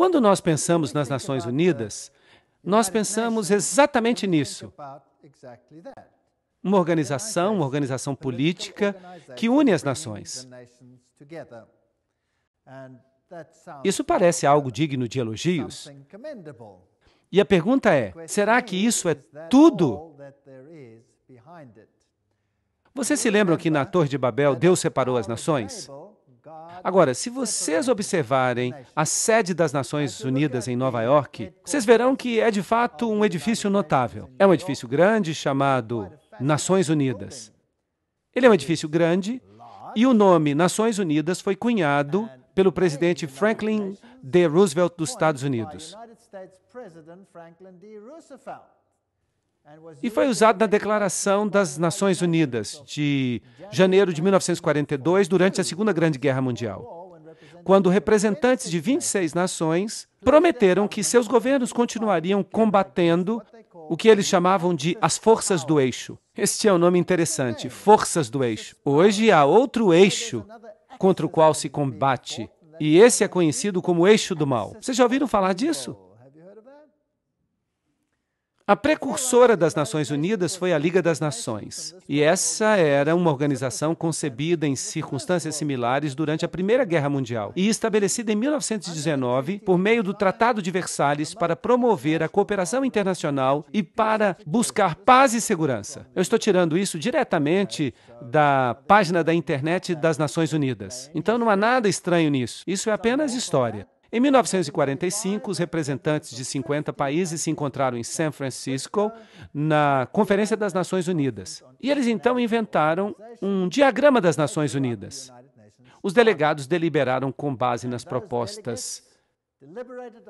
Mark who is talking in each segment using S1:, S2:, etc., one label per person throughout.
S1: Quando nós pensamos nas Nações Unidas, nós pensamos exatamente nisso. Uma organização, uma organização política que une as nações. Isso parece algo digno de elogios. E a pergunta é: será que isso é tudo? Vocês se lembram que na Torre de Babel Deus separou as nações? Agora, se vocês observarem a sede das Nações Unidas em Nova York, vocês verão que é de fato um edifício notável. É um edifício grande chamado Nações Unidas. Ele é um edifício grande e o nome Nações Unidas foi cunhado pelo presidente Franklin D. Roosevelt dos Estados Unidos e foi usado na Declaração das Nações Unidas de janeiro de 1942, durante a Segunda Grande Guerra Mundial, quando representantes de 26 nações prometeram que seus governos continuariam combatendo o que eles chamavam de as forças do eixo. Este é um nome interessante, forças do eixo. Hoje há outro eixo contra o qual se combate, e esse é conhecido como eixo do mal. Vocês já ouviram falar disso? A precursora das Nações Unidas foi a Liga das Nações, e essa era uma organização concebida em circunstâncias similares durante a Primeira Guerra Mundial e estabelecida em 1919 por meio do Tratado de Versalhes para promover a cooperação internacional e para buscar paz e segurança. Eu estou tirando isso diretamente da página da internet das Nações Unidas. Então não há nada estranho nisso. Isso é apenas história. Em 1945, os representantes de 50 países se encontraram em San Francisco na Conferência das Nações Unidas. E eles então inventaram um diagrama das Nações Unidas. Os delegados deliberaram com base nas propostas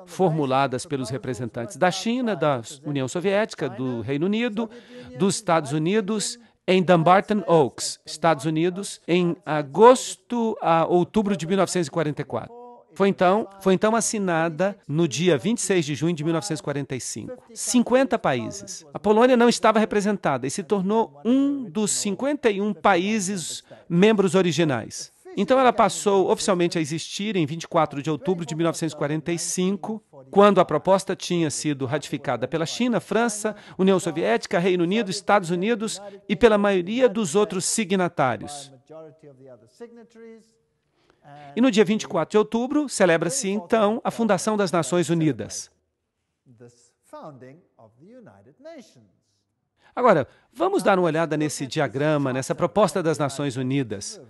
S1: formuladas pelos representantes da China, da União Soviética, do Reino Unido, dos Estados Unidos em Dumbarton Oaks, Estados Unidos, em agosto a outubro de 1944. Foi então, foi então assinada no dia 26 de junho de 1945. 50 países. A Polônia não estava representada e se tornou um dos 51 países membros originais. Então ela passou oficialmente a existir em 24 de outubro de 1945, quando a proposta tinha sido ratificada pela China, França, União Soviética, Reino Unido, Estados Unidos e pela maioria dos outros signatários. E no dia 24 de outubro, celebra-se então a fundação das Nações Unidas. Agora, vamos dar uma olhada nesse diagrama, nessa proposta das Nações Unidas.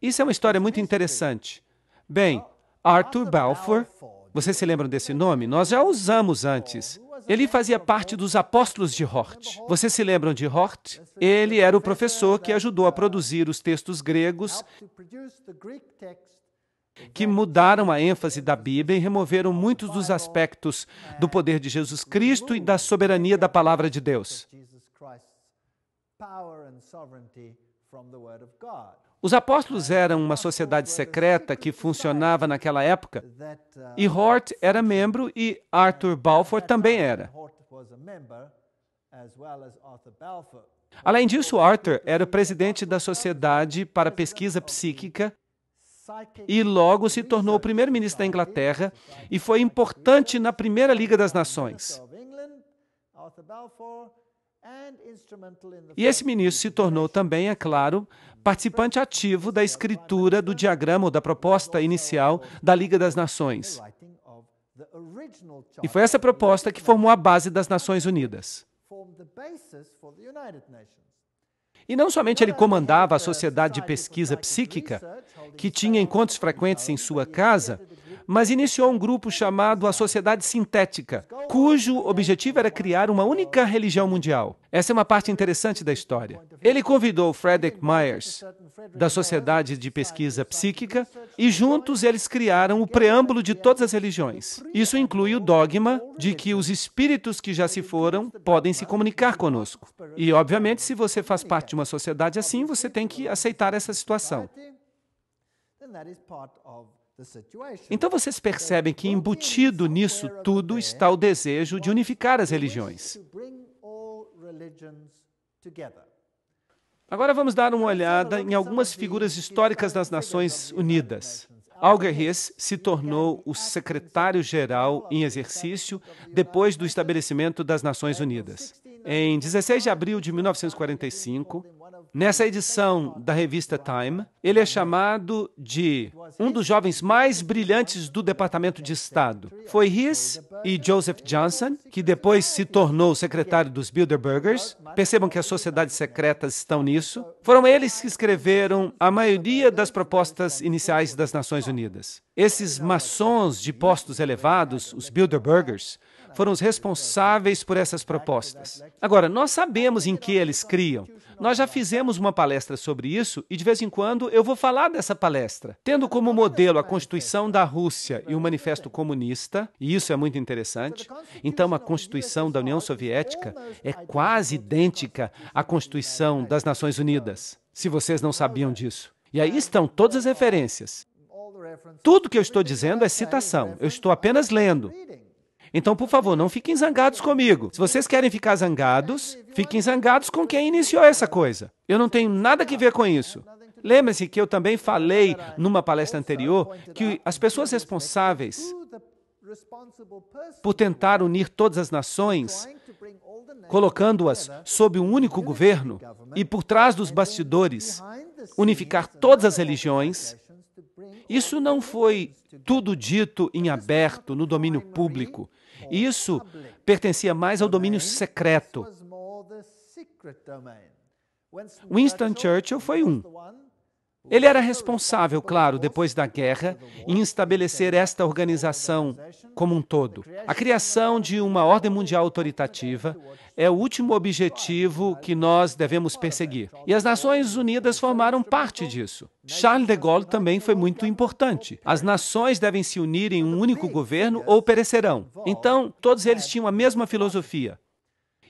S1: Isso é uma história muito interessante. Bem, Arthur Balfour vocês se lembram desse nome? Nós já usamos antes. Ele fazia parte dos apóstolos de Hort. Vocês se lembram de Hort? Ele era o professor que ajudou a produzir os textos gregos que mudaram a ênfase da Bíblia e removeram muitos dos aspectos do poder de Jesus Cristo e da soberania da palavra de Deus. Os apóstolos eram uma sociedade secreta que funcionava naquela época, e Hort era membro e Arthur Balfour também era. Além disso, Arthur era o presidente da Sociedade para Pesquisa Psíquica e logo se tornou o primeiro-ministro da Inglaterra e foi importante na Primeira Liga das Nações. E esse ministro se tornou também, é claro, participante ativo da escritura do diagrama ou da proposta inicial da Liga das Nações. E foi essa proposta que formou a base das Nações Unidas. E não somente ele comandava a sociedade de pesquisa psíquica, que tinha encontros frequentes em sua casa, mas iniciou um grupo chamado a Sociedade Sintética, cujo objetivo era criar uma única religião mundial. Essa é uma parte interessante da história. Ele convidou Frederick Myers, da Sociedade de Pesquisa Psíquica, e juntos eles criaram o preâmbulo de todas as religiões. Isso inclui o dogma de que os espíritos que já se foram podem se comunicar conosco. E, obviamente, se você faz parte de uma sociedade assim, você tem que aceitar essa situação. Então vocês percebem que embutido nisso tudo está o desejo de unificar as religiões. Agora vamos dar uma olhada em algumas figuras históricas das Nações Unidas. Alger Hiss se tornou o secretário-geral em exercício depois do estabelecimento das Nações Unidas. Em 16 de abril de 1945, Nessa edição da revista Time, ele é chamado de um dos jovens mais brilhantes do Departamento de Estado. Foi Hiss e Joseph Johnson, que depois se tornou secretário dos Bilderbergers, percebam que as sociedades secretas estão nisso, foram eles que escreveram a maioria das propostas iniciais das Nações Unidas. Esses maçons de postos elevados, os Bilderbergers, foram os responsáveis por essas propostas. Agora, nós sabemos em que eles criam. Nós já fizemos uma palestra sobre isso e de vez em quando eu vou falar dessa palestra. Tendo como modelo a Constituição da Rússia e o Manifesto Comunista, e isso é muito interessante, então a Constituição da União Soviética é quase idêntica à Constituição das Nações Unidas, se vocês não sabiam disso. E aí estão todas as referências. Tudo que eu estou dizendo é citação, eu estou apenas lendo. Então, por favor, não fiquem zangados comigo. Se vocês querem ficar zangados, fiquem zangados com quem iniciou essa coisa. Eu não tenho nada que ver com isso. Lembre-se que eu também falei numa palestra anterior que as pessoas responsáveis por tentar unir todas as nações, colocando-as sob um único governo e por trás dos bastidores, unificar todas as religiões, isso não foi tudo dito em aberto no domínio público. Isso pertencia mais ao domínio secreto.
S2: Winston Churchill foi um.
S1: Ele era responsável, claro, depois da guerra, em estabelecer esta organização como um todo. A criação de uma ordem mundial autoritativa é o último objetivo que nós devemos perseguir. E as Nações Unidas formaram parte disso. Charles de Gaulle também foi muito importante. As nações devem se unir em um único governo ou perecerão. Então, todos eles tinham a mesma filosofia.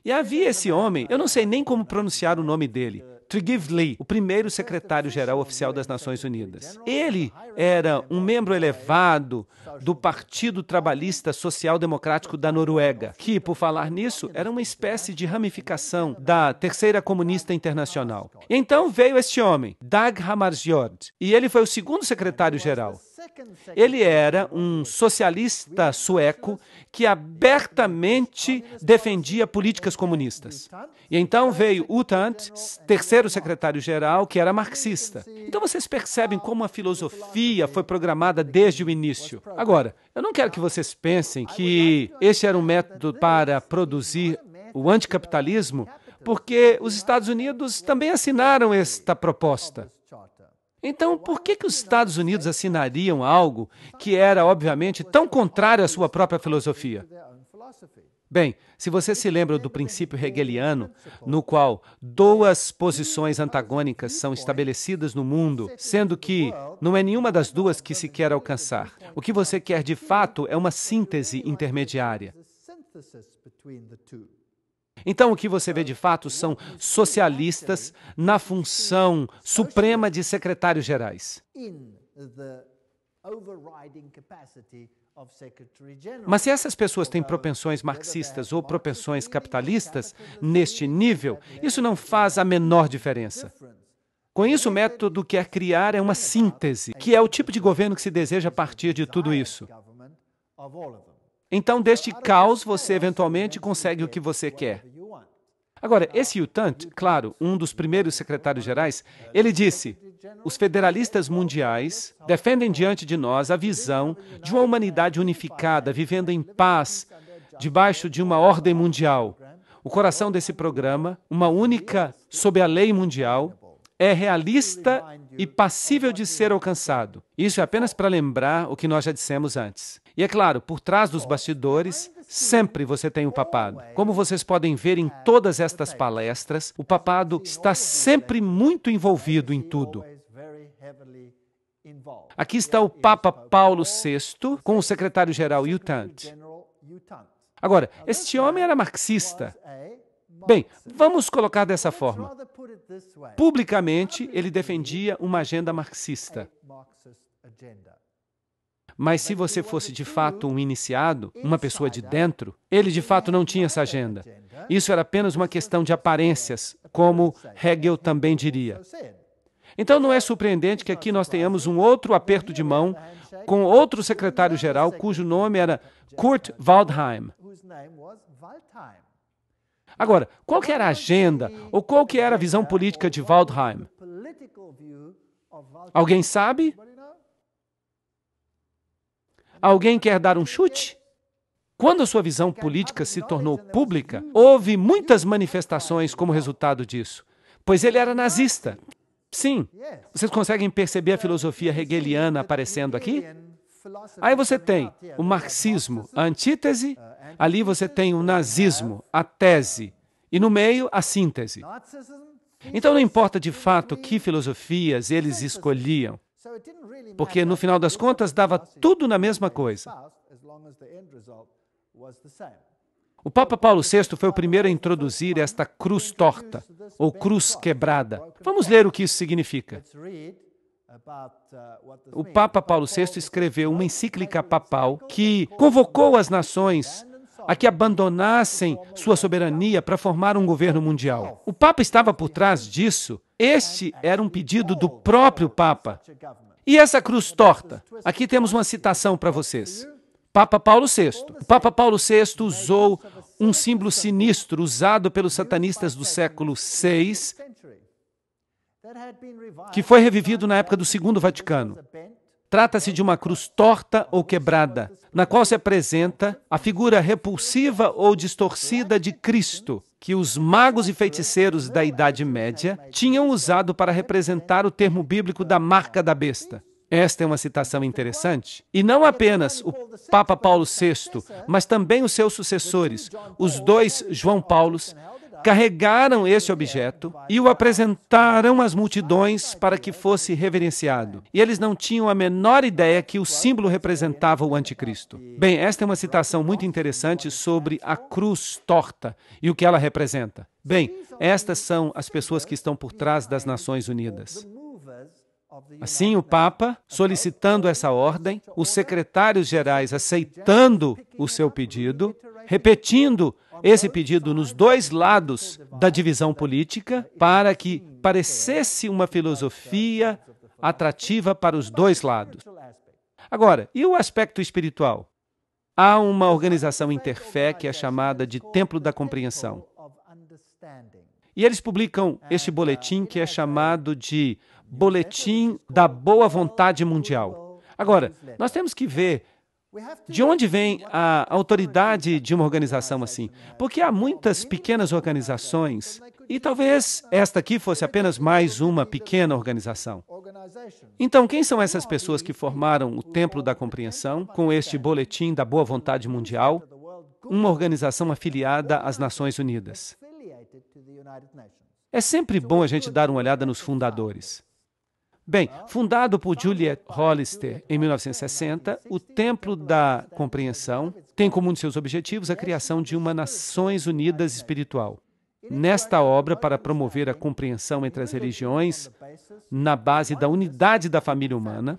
S1: E havia esse homem, eu não sei nem como pronunciar o nome dele, Tregivli, o primeiro secretário-geral oficial das Nações Unidas. Ele era um membro elevado do Partido Trabalhista Social Democrático da Noruega, que, por falar nisso, era uma espécie de ramificação da Terceira Comunista Internacional. Então veio este homem, Dag Hammarskjöld, e ele foi o segundo secretário-geral. Ele era um socialista sueco que abertamente defendia políticas comunistas. E então veio Utant, terceiro secretário-geral, que era marxista. Então vocês percebem como a filosofia foi programada desde o início. Agora, eu não quero que vocês pensem que este era um método para produzir o anticapitalismo, porque os Estados Unidos também assinaram esta proposta. Então, por que, que os Estados Unidos assinariam algo que era, obviamente, tão contrário à sua própria filosofia? Bem, se você se lembra do princípio hegeliano, no qual duas posições antagônicas são estabelecidas no mundo, sendo que não é nenhuma das duas que se quer alcançar. O que você quer de fato é uma síntese intermediária. Então, o que você vê de fato são socialistas na função suprema de secretários gerais. Mas se essas pessoas têm propensões marxistas ou propensões capitalistas neste nível, isso não faz a menor diferença. Com isso, o método que é criar é uma síntese, que é o tipo de governo que se deseja a partir de tudo isso. Então, deste caos, você eventualmente consegue o que você quer. Agora, esse Yutant, claro, um dos primeiros secretários-gerais, ele disse: os federalistas mundiais defendem diante de nós a visão de uma humanidade unificada, vivendo em paz, debaixo de uma ordem mundial. O coração desse programa, uma única sob a lei mundial, é realista e passível de ser alcançado. Isso é apenas para lembrar o que nós já dissemos antes. E é claro, por trás dos bastidores, assim, sempre você tem o oh, papado. É Como vocês podem ver em é, todas estas palestras, o papado assim, está sempre né? muito envolvido em tudo. Aqui está o Papa Paulo VI com o secretário-geral Yutant. Agora, este homem era marxista. Bem, vamos colocar dessa forma. Publicamente, ele defendia uma agenda marxista. Mas se você fosse de fato um iniciado, uma pessoa de dentro, ele de fato não tinha essa agenda. Isso era apenas uma questão de aparências, como Hegel também diria. Então não é surpreendente que aqui nós tenhamos um outro aperto de mão com outro secretário-geral cujo nome era Kurt Waldheim. Agora, qual que era a agenda ou qual que era a visão política de Waldheim? Alguém sabe? Alguém quer dar um chute? Quando a sua visão política se tornou pública, houve muitas manifestações como resultado disso, pois ele era nazista. Sim, vocês conseguem perceber a filosofia hegeliana aparecendo aqui? Aí você tem o marxismo, a antítese, ali você tem o nazismo, a tese, e no meio a síntese. Então não importa de fato que filosofias eles escolhiam, porque no final das contas dava tudo na mesma coisa. O Papa Paulo VI foi o primeiro a introduzir esta cruz torta, ou cruz quebrada. Vamos ler o que isso significa. Uh, o Papa Paulo VI escreveu uma encíclica papal que convocou as nações a que abandonassem sua soberania para formar um governo mundial. O Papa estava por trás disso este era um pedido do próprio Papa. E essa cruz torta? Aqui temos uma citação para vocês. Papa Paulo VI. O Papa Paulo VI usou um símbolo sinistro usado pelos satanistas do século VI, que foi revivido na época do Segundo Vaticano. Trata-se de uma cruz torta ou quebrada, na qual se apresenta a figura repulsiva ou distorcida de Cristo, que os magos e feiticeiros da Idade Média tinham usado para representar o termo bíblico da marca da besta. Esta é uma citação interessante. E não apenas o Papa Paulo VI, mas também os seus sucessores, os dois João Paulos, carregaram esse objeto e o apresentaram às multidões para que fosse reverenciado. E eles não tinham a menor ideia que o símbolo representava o anticristo. Bem, esta é uma citação muito interessante sobre a cruz torta e o que ela representa. Bem, estas são as pessoas que estão por trás das Nações Unidas. Assim, o Papa, solicitando essa ordem, os secretários gerais aceitando o seu pedido, repetindo esse pedido nos dois lados da divisão política para que parecesse uma filosofia atrativa para os dois lados. Agora, e o aspecto espiritual? Há uma organização interfé que é chamada de Templo da Compreensão. E eles publicam este boletim que é chamado de Boletim da Boa Vontade Mundial. Agora, nós temos que ver de onde vem a autoridade de uma organização assim? Porque há muitas pequenas organizações, e talvez esta aqui fosse apenas mais uma pequena organização. Então, quem são essas pessoas que formaram o Templo da Compreensão com este boletim da Boa Vontade Mundial, uma organização afiliada às Nações Unidas? É sempre bom a gente dar uma olhada nos fundadores. Bem, fundado por Juliet Hollister em 1960, o Templo da Compreensão tem como um de seus objetivos a criação de uma Nações Unidas espiritual. Nesta obra, para promover a compreensão entre as religiões na base da unidade da família humana,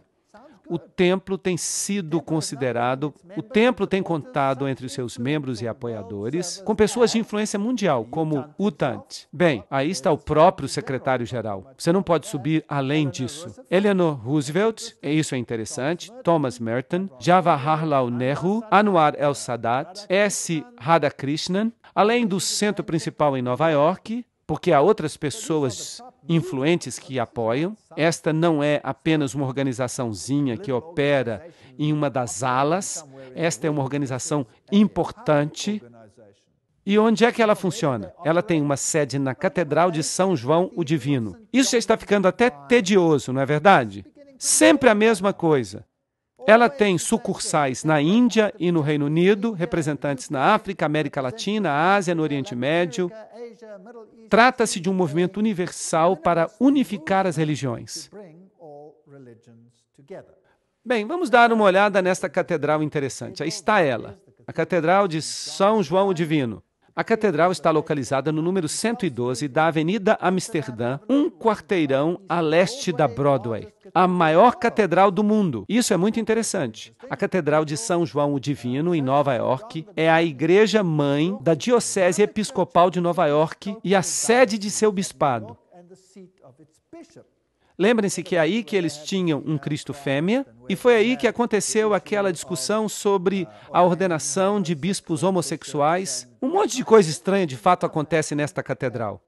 S1: o templo tem sido considerado, o templo tem contado entre os seus membros e apoiadores com pessoas de influência mundial, como Utant. Bem, aí está o próprio secretário-geral. Você não pode subir além disso. Eleanor Roosevelt, isso é interessante, Thomas Merton, Jawaharlal Nehru, Anwar El Sadat, S. Radhakrishnan, além do centro principal em Nova York, porque há outras pessoas influentes que apoiam. Esta não é apenas uma organizaçãozinha que opera em uma das alas, esta é uma organização importante. E onde é que ela funciona? Ela tem uma sede na Catedral de São João o Divino. Isso já está ficando até tedioso, não é verdade? Sempre a mesma coisa. Ela tem sucursais na Índia e no Reino Unido, representantes na África, América Latina, Ásia, no Oriente Médio, Trata-se de um movimento universal para unificar as religiões. Bem, vamos dar uma olhada nesta catedral interessante. Aí está ela, a Catedral de São João Divino. A catedral está localizada no número 112 da Avenida Amsterdã, um quarteirão a leste da Broadway, a maior catedral do mundo. Isso é muito interessante. A Catedral de São João o Divino, em Nova York, é a igreja mãe da Diocese Episcopal de Nova York e a sede de seu bispado. Lembrem-se que é aí que eles tinham um Cristo fêmea, e foi aí que aconteceu aquela discussão sobre a ordenação de bispos homossexuais um monte de coisa estranha de fato acontece nesta catedral.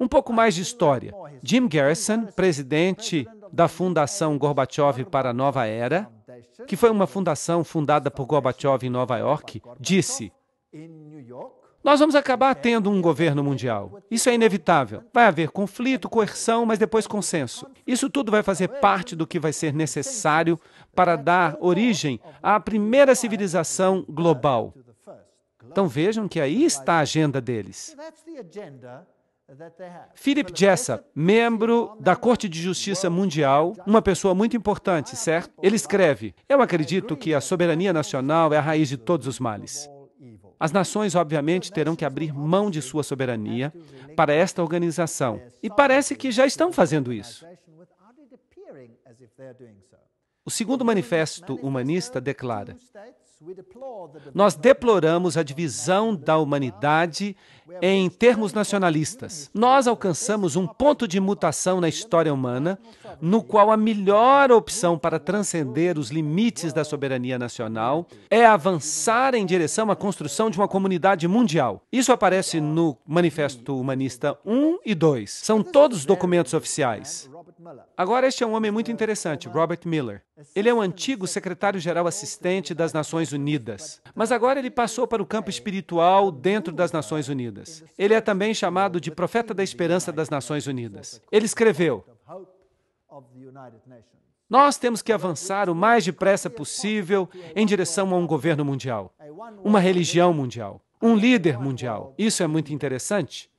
S1: Um pouco mais de história. Jim Garrison, presidente da Fundação Gorbachev para a Nova Era, que foi uma fundação fundada por Gorbachev em Nova York, disse: nós vamos acabar tendo um governo mundial. Isso é inevitável. Vai haver conflito, coerção, mas depois consenso. Isso tudo vai fazer parte do que vai ser necessário para dar origem à primeira civilização global. Então vejam que aí está a agenda deles. Philip Jessup, membro da Corte de Justiça Mundial, uma pessoa muito importante, certo? Ele escreve: Eu acredito que a soberania nacional é a raiz de todos os males. As nações, obviamente, terão que abrir mão de sua soberania para esta organização. E parece que já estão fazendo isso. O segundo manifesto humanista declara: Nós deploramos a divisão da humanidade em termos nacionalistas. Nós alcançamos um ponto de mutação na história humana no qual a melhor opção para transcender os limites da soberania nacional é avançar em direção à construção de uma comunidade mundial. Isso aparece no Manifesto Humanista 1 e 2. São todos documentos oficiais. Agora, este é um homem muito interessante, Robert Miller. Ele é um antigo secretário-geral assistente das Nações Unidas, mas agora ele passou para o campo espiritual dentro das Nações Unidas. Ele é também chamado de profeta da esperança das Nações Unidas. Ele escreveu: nós temos que avançar o mais depressa possível em direção a um governo mundial, uma religião mundial, um líder mundial. Isso é muito interessante.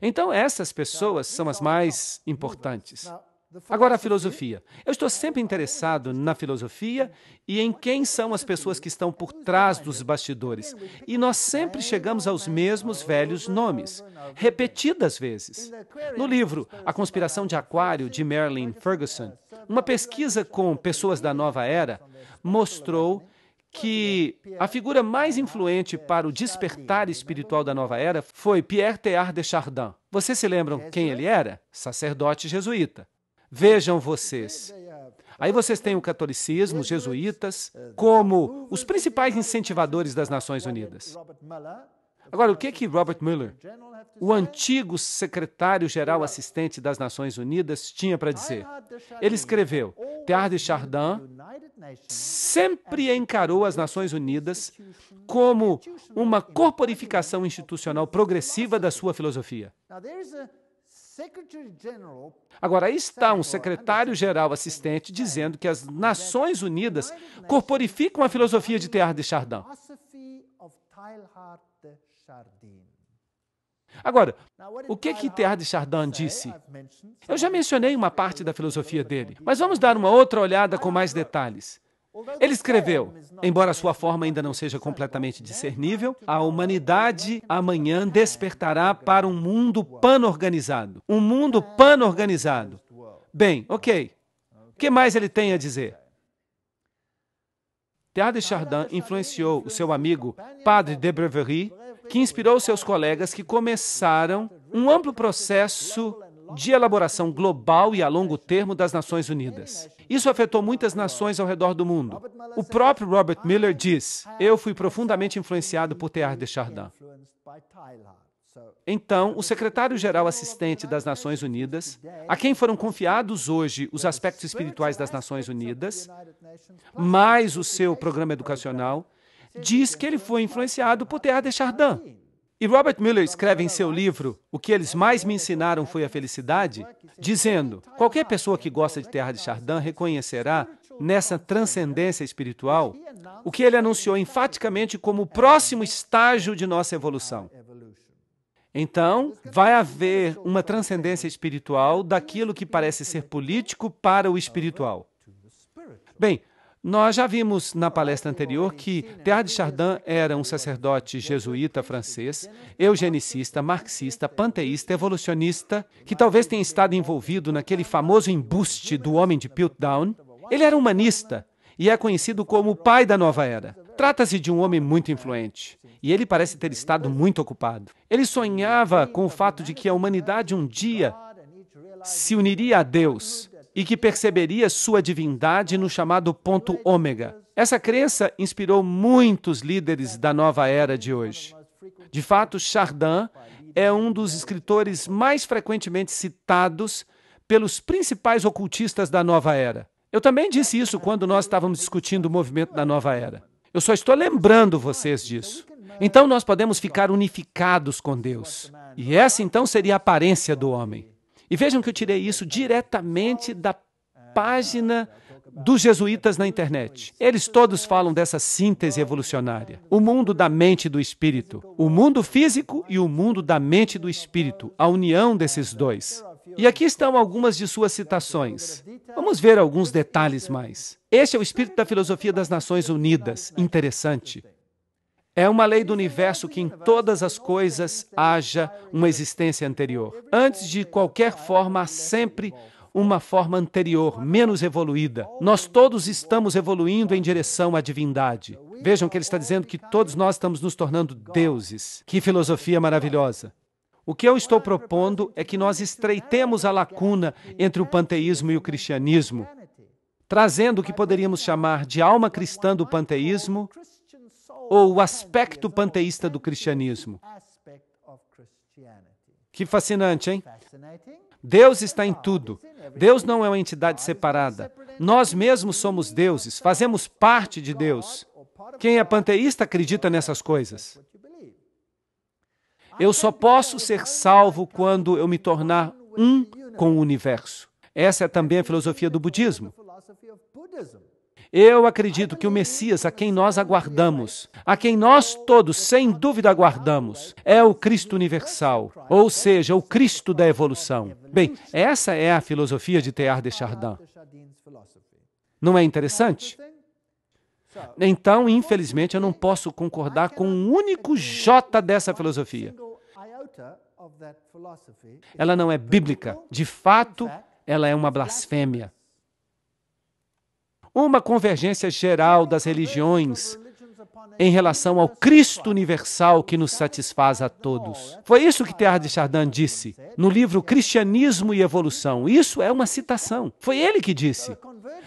S1: Então, essas pessoas são as mais importantes. Agora, a filosofia. Eu estou sempre interessado na filosofia e em quem são as pessoas que estão por trás dos bastidores. E nós sempre chegamos aos mesmos velhos nomes, repetidas vezes. No livro A Conspiração de Aquário, de Marilyn Ferguson, uma pesquisa com pessoas da nova era mostrou que a figura mais influente para o despertar espiritual da nova era foi Pierre Teilhard de Chardin. Vocês se lembram quem ele era? Sacerdote jesuíta. Vejam vocês. Aí vocês têm o catolicismo, os jesuítas, como os principais incentivadores das Nações Unidas. Agora, o que que Robert Mueller, o antigo secretário-geral assistente das Nações Unidas, tinha para dizer? Ele escreveu: Teilhard de Chardin sempre encarou as Nações Unidas como uma corporificação institucional progressiva da sua filosofia. Agora, aí está um secretário-geral assistente dizendo que as Nações Unidas corporificam a filosofia de Teilhard de Chardin. Agora, o que que Teilhard de Chardin disse? Eu já mencionei uma parte da filosofia dele, mas vamos dar uma outra olhada com mais detalhes. Ele escreveu: Embora sua forma ainda não seja completamente discernível, a humanidade amanhã despertará para um mundo pan-organizado. Um mundo pan-organizado. Bem, ok. O que mais ele tem a dizer? Théard de Chardin influenciou o seu amigo Padre de Breverie, que inspirou seus colegas que começaram um amplo processo de elaboração global e a longo termo das Nações Unidas. Isso afetou muitas nações ao redor do mundo. O próprio Robert Miller diz: Eu fui profundamente influenciado por Teilhard de Chardin. Então, o secretário-geral assistente das Nações Unidas, a quem foram confiados hoje os aspectos espirituais das Nações Unidas, mais o seu programa educacional, diz que ele foi influenciado por Teilhard de Chardin. E Robert Miller escreve em seu livro O que eles mais me ensinaram foi a felicidade, dizendo: qualquer pessoa que gosta de Terra de Chardin reconhecerá nessa transcendência espiritual o que ele anunciou enfaticamente como o próximo estágio de nossa evolução. Então, vai haver uma transcendência espiritual daquilo que parece ser político para o espiritual. Bem, nós já vimos na palestra anterior que Teilhard de Chardin era um sacerdote jesuíta francês, eugenicista, marxista, panteísta, evolucionista, que talvez tenha estado envolvido naquele famoso embuste do homem de Piltdown. Ele era humanista e é conhecido como o pai da nova era. Trata-se de um homem muito influente, e ele parece ter estado muito ocupado. Ele sonhava com o fato de que a humanidade um dia se uniria a Deus e que perceberia sua divindade no chamado ponto ômega. Essa crença inspirou muitos líderes da nova era de hoje. De fato, Chardin é um dos escritores mais frequentemente citados pelos principais ocultistas da nova era. Eu também disse isso quando nós estávamos discutindo o movimento da nova era. Eu só estou lembrando vocês disso. Então nós podemos ficar unificados com Deus. E essa então seria a aparência do homem. E vejam que eu tirei isso diretamente da página dos jesuítas na internet. Eles todos falam dessa síntese evolucionária. O mundo da mente e do espírito. O mundo físico e o mundo da mente e do espírito. A união desses dois. E aqui estão algumas de suas citações. Vamos ver alguns detalhes mais. Este é o espírito da filosofia das Nações Unidas. Interessante. É uma lei do universo que em todas as coisas haja uma existência anterior. Antes de qualquer forma, há sempre uma forma anterior, menos evoluída. Nós todos estamos evoluindo em direção à divindade. Vejam que ele está dizendo que todos nós estamos nos tornando deuses. Que filosofia maravilhosa! O que eu estou propondo é que nós estreitemos a lacuna entre o panteísmo e o cristianismo, trazendo o que poderíamos chamar de alma cristã do panteísmo ou o aspecto panteísta do cristianismo. Que fascinante, hein? Deus está em tudo. Deus não é uma entidade separada. Nós mesmos somos deuses, fazemos parte de Deus. Quem é panteísta acredita nessas coisas. Eu só posso ser salvo quando eu me tornar um com o universo. Essa é também a filosofia do budismo. Eu acredito que o Messias, a quem nós aguardamos, a quem nós todos sem dúvida aguardamos, é o Cristo universal, ou seja, o Cristo da evolução. Bem, essa é a filosofia de Teilhard de Chardin. Não é interessante? Então, infelizmente, eu não posso concordar com um único J dessa filosofia. Ela não é bíblica. De fato, ela é uma blasfêmia uma convergência geral das religiões em relação ao Cristo universal que nos satisfaz a todos. Foi isso que Teilhard de Chardin disse no livro Cristianismo e Evolução. Isso é uma citação. Foi ele que disse.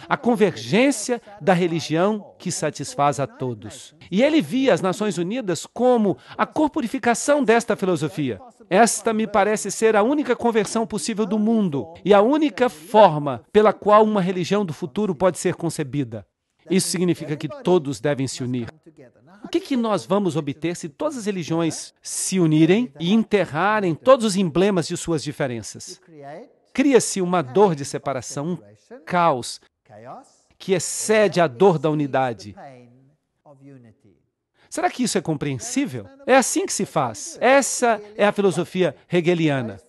S1: A convergência da religião que satisfaz a todos. E ele via as Nações Unidas como a corporificação desta filosofia. Esta me parece ser a única conversão possível do mundo e a única forma pela qual uma religião do futuro pode ser concebida. Isso significa que todos devem se unir. O que, que nós vamos obter se todas as religiões se unirem e enterrarem todos os emblemas de suas diferenças? Cria-se uma dor de separação, um caos que excede a dor da unidade. Será que isso é compreensível? É assim que se faz. Essa é a filosofia hegeliana.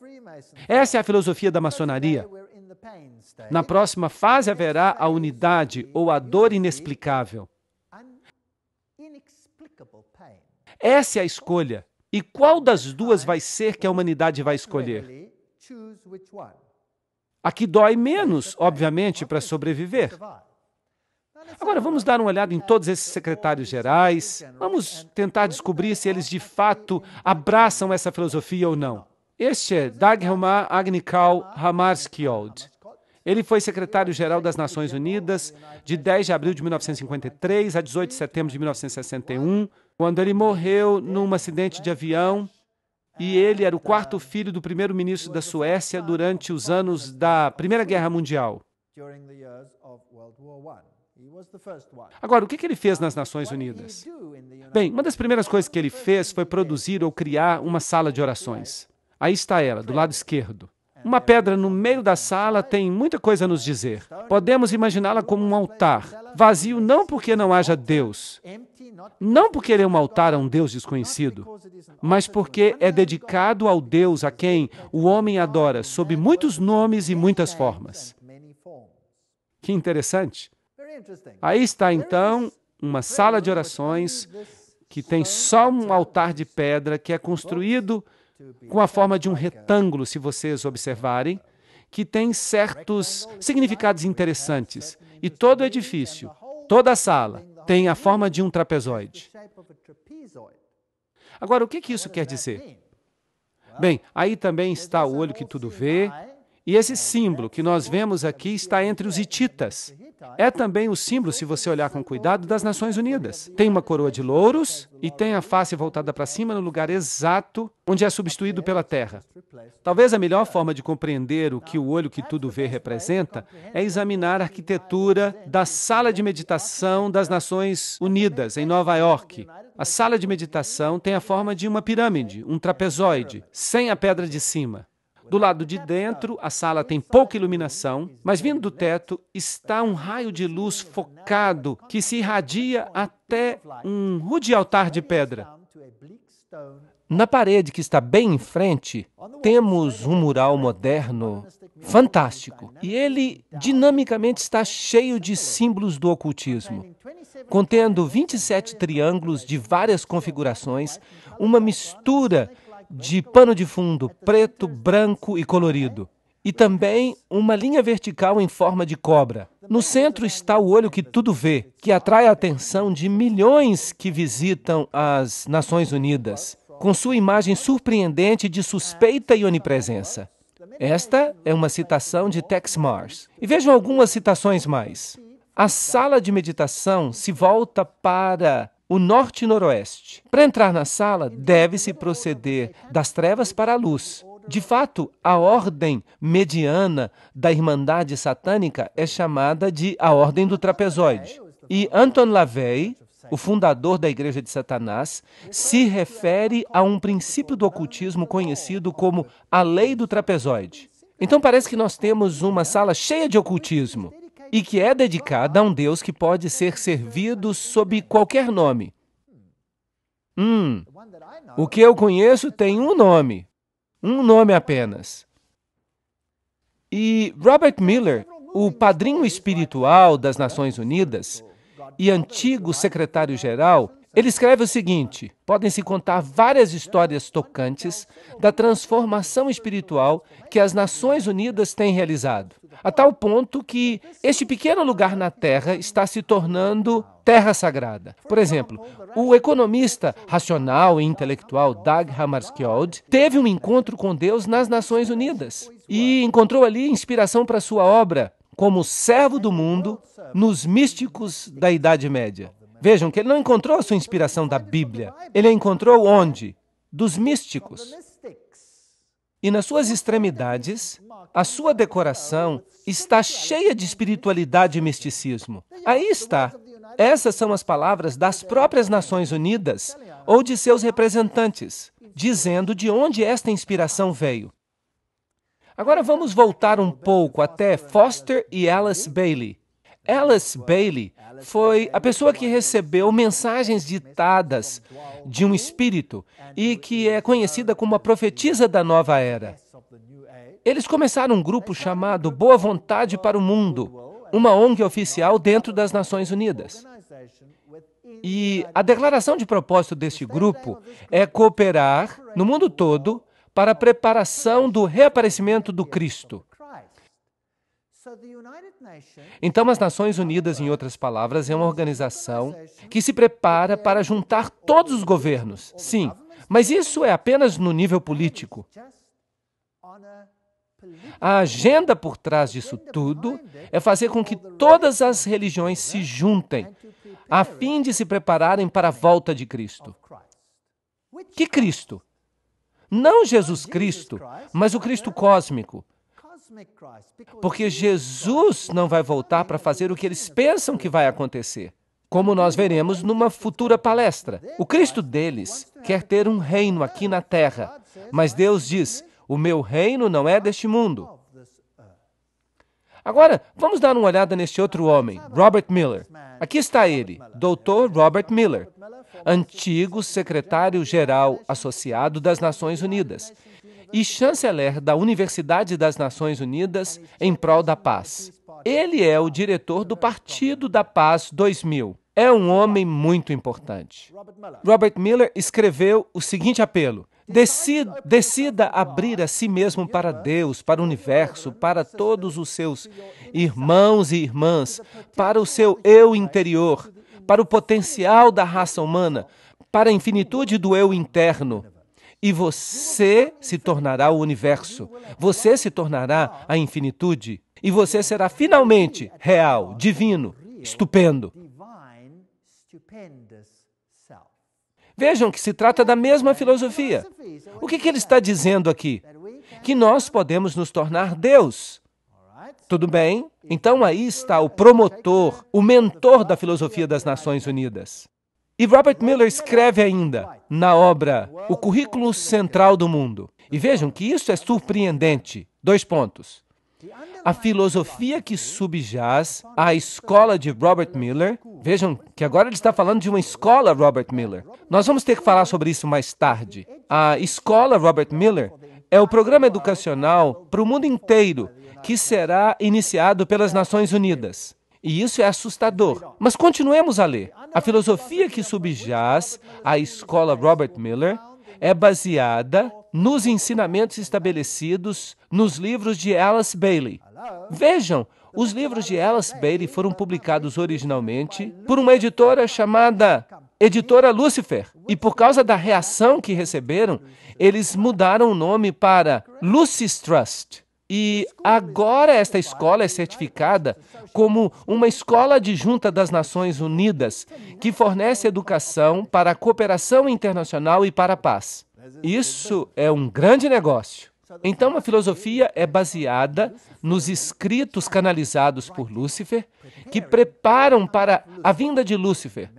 S1: Essa é a filosofia da maçonaria. Na próxima fase haverá a unidade ou a dor inexplicável. Essa é a escolha. E qual das duas vai ser que a humanidade vai escolher? A que dói menos, obviamente, para sobreviver. Agora, vamos dar uma olhada em todos esses secretários gerais. Vamos tentar descobrir se eles de fato abraçam essa filosofia ou não. Este é Dag Helmar Agnikal Hamarskiold. Ele foi secretário-geral das Nações Unidas de 10 de abril de 1953 a 18 de setembro de 1961, quando ele morreu num acidente de avião. E ele era o quarto filho do primeiro-ministro da Suécia durante os anos da Primeira Guerra Mundial. Agora, o que, ele fez nas Nações Unidas? Bem, uma das primeiras coisas que ele fez foi produzir ou criar uma sala de orações. Aí está ela, do lado esquerdo. Uma pedra no meio da sala tem muita coisa a nos dizer. Podemos imaginá-la como um altar, vazio não porque não haja Deus, não porque ele é um altar a um Deus desconhecido, mas porque é dedicado ao Deus a quem o homem adora sob muitos nomes e muitas formas. Que interessante. Aí está então uma sala de orações que tem só um altar de pedra que é construído com a forma de um retângulo, se vocês observarem, que tem certos significados interessantes. E todo o edifício, toda a sala, tem a forma de um trapezoide. Agora, o que, que isso quer dizer? Bem, aí também está o olho que tudo vê, e esse símbolo que nós vemos aqui está entre os hititas, é também o símbolo, se você olhar com cuidado, das Nações Unidas. Tem uma coroa de louros e tem a face voltada para cima no lugar exato onde é substituído pela terra. Talvez a melhor forma de compreender o que o olho que tudo vê representa é examinar a arquitetura da sala de meditação das Nações Unidas, em Nova York. A sala de meditação tem a forma de uma pirâmide, um trapezoide, sem a pedra de cima. Do lado de dentro, a sala tem pouca iluminação, mas vindo do teto está um raio de luz focado que se irradia até um rude altar de pedra. Na parede que está bem em frente, temos um mural moderno fantástico. E ele dinamicamente está cheio de símbolos do ocultismo, contendo 27 triângulos de várias configurações, uma mistura de pano de fundo preto, branco e colorido. E também uma linha vertical em forma de cobra. No centro está o olho que tudo vê, que atrai a atenção de milhões que visitam as Nações Unidas, com sua imagem surpreendente de suspeita e onipresença. Esta é uma citação de Tex Mars. E vejam algumas citações mais. A sala de meditação se volta para o norte e noroeste. Para entrar na sala, deve-se proceder das trevas para a luz. De fato, a ordem mediana da Irmandade Satânica é chamada de a Ordem do Trapezoide. E Anton LaVey, o fundador da Igreja de Satanás, se refere a um princípio do ocultismo conhecido como a Lei do Trapezoide. Então parece que nós temos uma sala cheia de ocultismo e que é dedicada a um Deus que pode ser servido sob qualquer nome. Hum, o que eu conheço tem um nome, um nome apenas. E Robert Miller, o padrinho espiritual das Nações Unidas e antigo secretário-geral, ele escreve o seguinte: podem-se contar várias histórias tocantes da transformação espiritual que as Nações Unidas têm realizado, a tal ponto que este pequeno lugar na Terra está se tornando terra sagrada. Por exemplo, o economista racional e intelectual Dag Hammarskjöld teve um encontro com Deus nas Nações Unidas e encontrou ali inspiração para sua obra como servo do mundo nos místicos da Idade Média. Vejam que ele não encontrou a sua inspiração da Bíblia. Ele a encontrou onde? Dos místicos. E nas suas extremidades, a sua decoração está cheia de espiritualidade e misticismo. Aí está. Essas são as palavras das próprias Nações Unidas ou de seus representantes, dizendo de onde esta inspiração veio. Agora vamos voltar um pouco até Foster e Alice Bailey, Alice Bailey foi a pessoa que recebeu mensagens ditadas de um espírito e que é conhecida como a profetisa da nova era. Eles começaram um grupo chamado Boa Vontade para o Mundo, uma ONG oficial dentro das Nações Unidas. E a declaração de propósito deste grupo é cooperar no mundo todo para a preparação do reaparecimento do Cristo. Então, as Nações Unidas, em outras palavras, é uma organização que se prepara para juntar todos os governos. Sim, mas isso é apenas no nível político. A agenda por trás disso tudo é fazer com que todas as religiões se juntem, a fim de se prepararem para a volta de Cristo. Que Cristo? Não Jesus Cristo, mas o Cristo cósmico, porque Jesus não vai voltar para fazer o que eles pensam que vai acontecer, como nós veremos numa futura palestra. O Cristo deles quer ter um reino aqui na terra, mas Deus diz: O meu reino não é deste mundo. Agora, vamos dar uma olhada neste outro homem, Robert Miller. Aqui está ele, Dr. Robert Miller, antigo secretário-geral associado das Nações Unidas e chanceler da Universidade das Nações Unidas em prol da paz. Ele é o diretor do Partido da Paz 2000. É um homem muito importante. Robert Miller escreveu o seguinte apelo: Decida, decida, abrir a si mesmo para Deus, para o universo, para todos os seus irmãos e irmãs, para o seu eu interior, para o potencial da raça humana, para a infinitude do eu interno, e você se tornará o universo. Você se tornará a infinitude. E você será finalmente real, divino, estupendo. Vejam que se trata da mesma filosofia. O que, que, ele está dizendo aqui? Que nós podemos nos tornar Deus. Tudo bem? Então aí está o promotor, o mentor da filosofia das Nações Unidas. E Robert Miller escreve ainda na obra O Currículo Central do Mundo. E vejam que isso é surpreendente. Dois pontos. A filosofia que subjaz à escola de Robert Miller, vejam que agora ele está falando de uma escola Robert Miller. Nós vamos ter que falar sobre isso mais tarde. A escola Robert Miller é o programa educacional para o mundo inteiro que será iniciado pelas Nações Unidas. E isso é assustador. Mas continuemos a ler. A filosofia que subjaz à escola Robert Miller é baseada nos ensinamentos estabelecidos nos livros de Alice Bailey. Vejam, os livros de Alice Bailey foram publicados originalmente por uma editora chamada Editora Lucifer. E por causa da reação que receberam, eles mudaram o nome para Lucy's Trust. E agora esta escola é certificada como uma escola adjunta das Nações Unidas, que fornece educação para a cooperação internacional e para a paz. Isso é um grande negócio. Então, a filosofia é baseada nos escritos canalizados por Lúcifer, que preparam para a vinda de Lúcifer.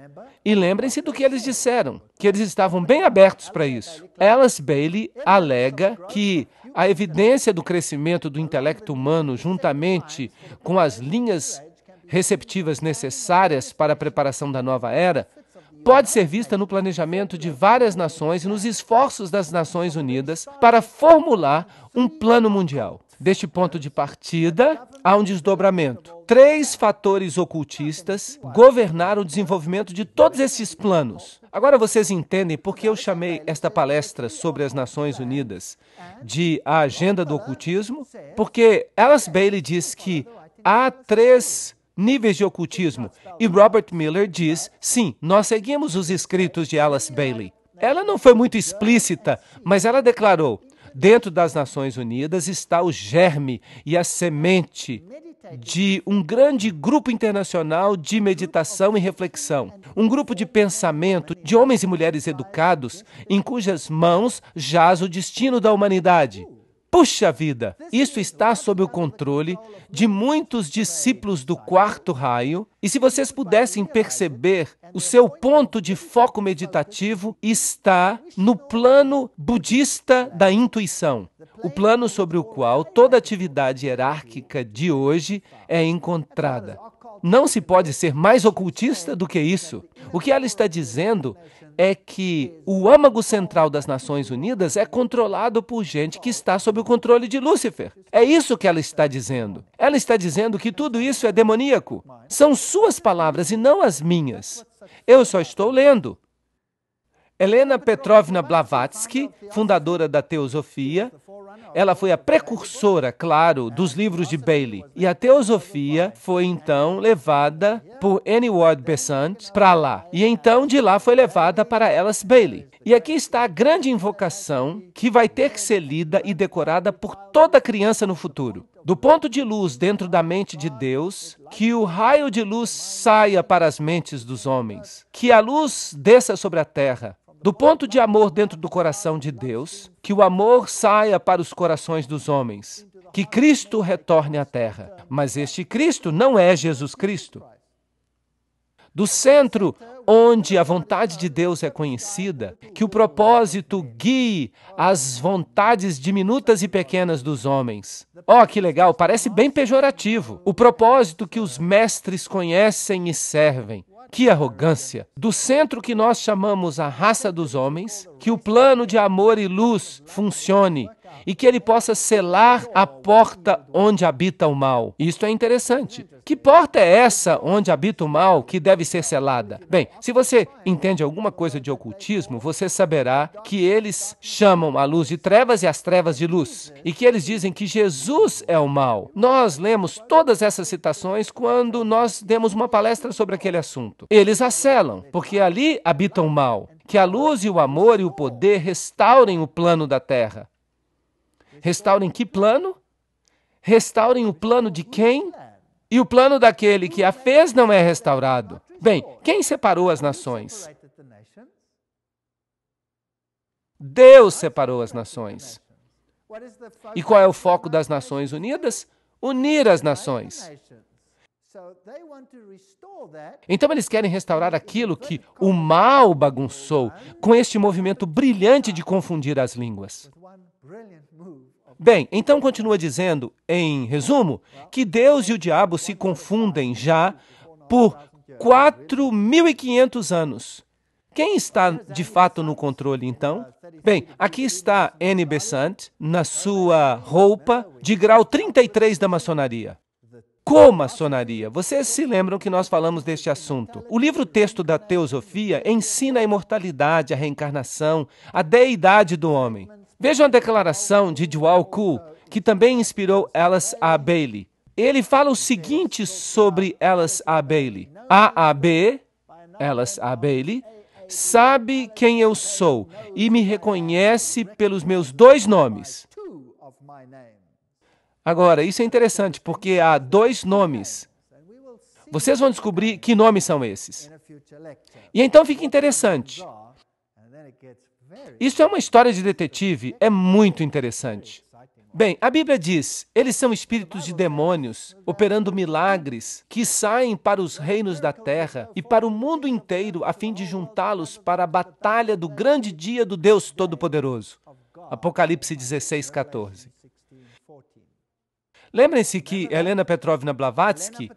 S1: E lembrem-se do que eles disseram, que eles estavam bem abertos para isso. Alice Bailey alega que a evidência do crescimento do intelecto humano, juntamente com as linhas receptivas necessárias para a preparação da nova era, pode ser vista no planejamento de várias nações e nos esforços das Nações Unidas para formular um plano mundial. Deste ponto de partida, há um desdobramento. Três fatores ocultistas governaram o desenvolvimento de todos esses planos. Agora vocês entendem por que eu chamei esta palestra sobre as Nações Unidas de a agenda do ocultismo? Porque Alice Bailey diz que há três níveis de ocultismo e Robert Miller diz: sim, nós seguimos os escritos de Alice Bailey. Ela não foi muito explícita, mas ela declarou: Dentro das Nações Unidas está o germe e a semente de um grande grupo internacional de meditação e reflexão, um grupo de pensamento de homens e mulheres educados em cujas mãos jaz o destino da humanidade. Puxa vida, isso está sob o controle de muitos discípulos do quarto raio, e se vocês pudessem perceber, o seu ponto de foco meditativo está no plano budista da intuição, o plano sobre o qual toda atividade hierárquica de hoje é encontrada. Não se pode ser mais ocultista do que isso. O que ela está dizendo é que o âmago central das Nações Unidas é controlado por gente que está sob o controle de Lúcifer. É isso que ela está dizendo. Ela está dizendo que tudo isso é demoníaco. São suas palavras e não as minhas. Eu só estou lendo. Helena Petrovna Blavatsky, fundadora da Teosofia, ela foi a precursora, claro, dos livros de Bailey. E a teosofia foi então levada por Annie Ward Besant para lá. E então de lá foi levada para Alice Bailey. E aqui está a grande invocação que vai ter que ser lida e decorada por toda criança no futuro. Do ponto de luz dentro da mente de Deus, que o raio de luz saia para as mentes dos homens, que a luz desça sobre a terra, do ponto de amor dentro do coração de Deus, que o amor saia para os corações dos homens, que Cristo retorne à terra. Mas este Cristo não é Jesus Cristo. Do centro onde a vontade de Deus é conhecida, que o propósito guie as vontades diminutas e pequenas dos homens. Oh, que legal, parece bem pejorativo. O propósito que os mestres conhecem e servem. Que arrogância! Do centro que nós chamamos a raça dos homens, que o plano de amor e luz funcione e que ele possa selar a porta onde habita o mal. Isto é interessante. Que porta é essa onde habita o mal que deve ser selada? Bem, se você entende alguma coisa de ocultismo, você saberá que eles chamam a luz de trevas e as trevas de luz, e que eles dizem que Jesus é o mal. Nós lemos todas essas citações quando nós demos uma palestra sobre aquele assunto. Eles a selam, porque ali habita o mal. Que a luz e o amor e o poder restaurem o plano da terra. Restaurem que plano? Restaurem o plano de quem? E o plano daquele que a fez não é restaurado. Bem, quem separou as nações? Deus separou as nações. E qual é o foco das Nações Unidas? Unir as nações. Então eles querem restaurar aquilo que o mal bagunçou com este movimento brilhante de confundir as línguas. Bem, então continua dizendo, em resumo, que Deus e o diabo se confundem já por 4.500 anos. Quem está de fato no controle, então? Bem, aqui está Annie Besant na sua roupa de grau 33 da maçonaria. maçonaria? Vocês se lembram que nós falamos deste assunto. O livro-texto da Teosofia ensina a imortalidade, a reencarnação, a deidade do homem. Veja a declaração de Dual Ku, que também inspirou Alice A. Bailey. Ele fala o seguinte sobre Alice A. Bailey. AAB, Alice A. Bailey, sabe quem eu sou e me reconhece pelos meus dois nomes. Agora, isso é interessante porque há dois nomes. Vocês vão descobrir que nomes são esses. E então fica interessante. Isso é uma história de detetive, é muito interessante. Bem, a Bíblia diz: eles são espíritos de demônios, operando milagres, que saem para os reinos da terra e para o mundo inteiro, a fim de juntá-los para a batalha do grande dia do Deus Todo-Poderoso. Apocalipse 16, 14. Lembrem-se que Helena Petrovna Blavatsky,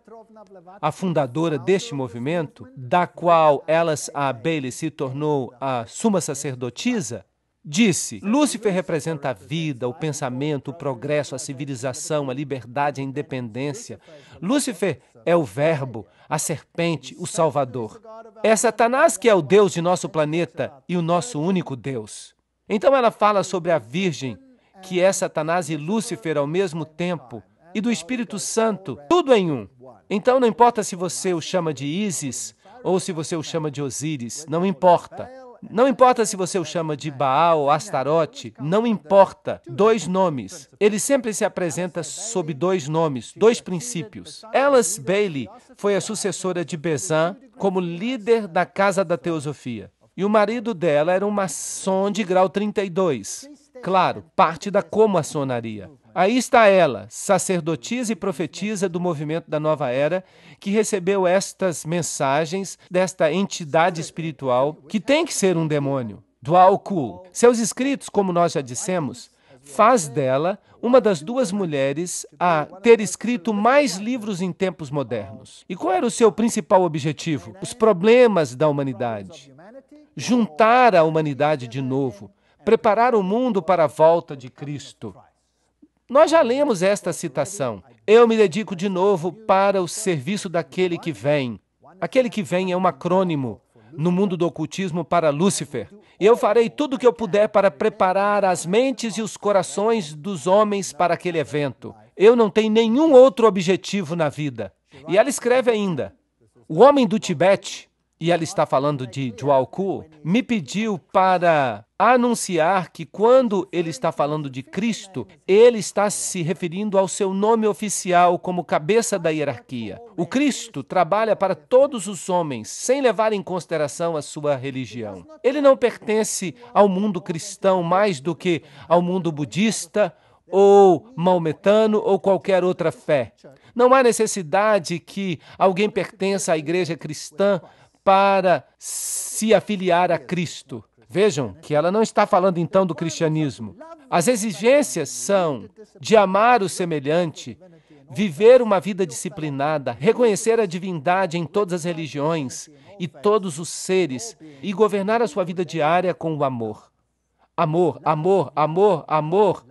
S1: a fundadora deste movimento, da qual Alice A. Bailey se tornou a suma sacerdotisa, disse: Lúcifer representa a vida, o pensamento, o progresso, a civilização, a liberdade, a independência. Lúcifer é o Verbo, a serpente, o Salvador. É Satanás que é o Deus de nosso planeta e o nosso único Deus. Então ela fala sobre a Virgem que é Satanás e Lúcifer ao mesmo tempo, e do Espírito Santo, tudo em um. Então não importa se você o chama de Ísis ou se você o chama de Osíris, não importa. Não importa se você o chama de Baal ou Astarote, não importa. Dois nomes. Ele sempre se apresenta sob dois nomes, dois princípios. Alice Bailey foi a sucessora de Bezan como líder da Casa da Teosofia. E o marido dela era um maçom de grau 32. Claro, parte da comaçonaria. Aí está ela, sacerdotisa e profetisa do movimento da nova era, que recebeu estas mensagens desta entidade espiritual, que tem que ser um demônio, do Alcool. Seus escritos, como nós já dissemos, faz dela uma das duas mulheres a ter escrito mais livros em tempos modernos. E qual era o seu principal objetivo? Os problemas da humanidade. Juntar a humanidade de novo, preparar o mundo para a volta de Cristo. Nós já lemos esta citação. Eu me dedico de novo para o serviço daquele que vem. Aquele que vem é um acrônimo no mundo do ocultismo para Lúcifer. E eu farei tudo o que eu puder para preparar as mentes e os corações dos homens para aquele evento. Eu não tenho nenhum outro objetivo na vida. E ela escreve ainda: O homem do Tibete e ela está falando de Joao me pediu para anunciar que quando ele está falando de Cristo, ele está se referindo ao seu nome oficial como cabeça da hierarquia. O Cristo trabalha para todos os homens, sem levar em consideração a sua religião. Ele não pertence ao mundo cristão mais do que ao mundo budista ou maometano ou qualquer outra fé. Não há necessidade que alguém pertença à igreja cristã para se afiliar a Cristo. Vejam que ela não está falando então do cristianismo. As exigências são de amar o semelhante, viver uma vida disciplinada, reconhecer a divindade em todas as religiões e todos os seres e governar a sua vida diária com o amor. Amor, amor, amor, amor.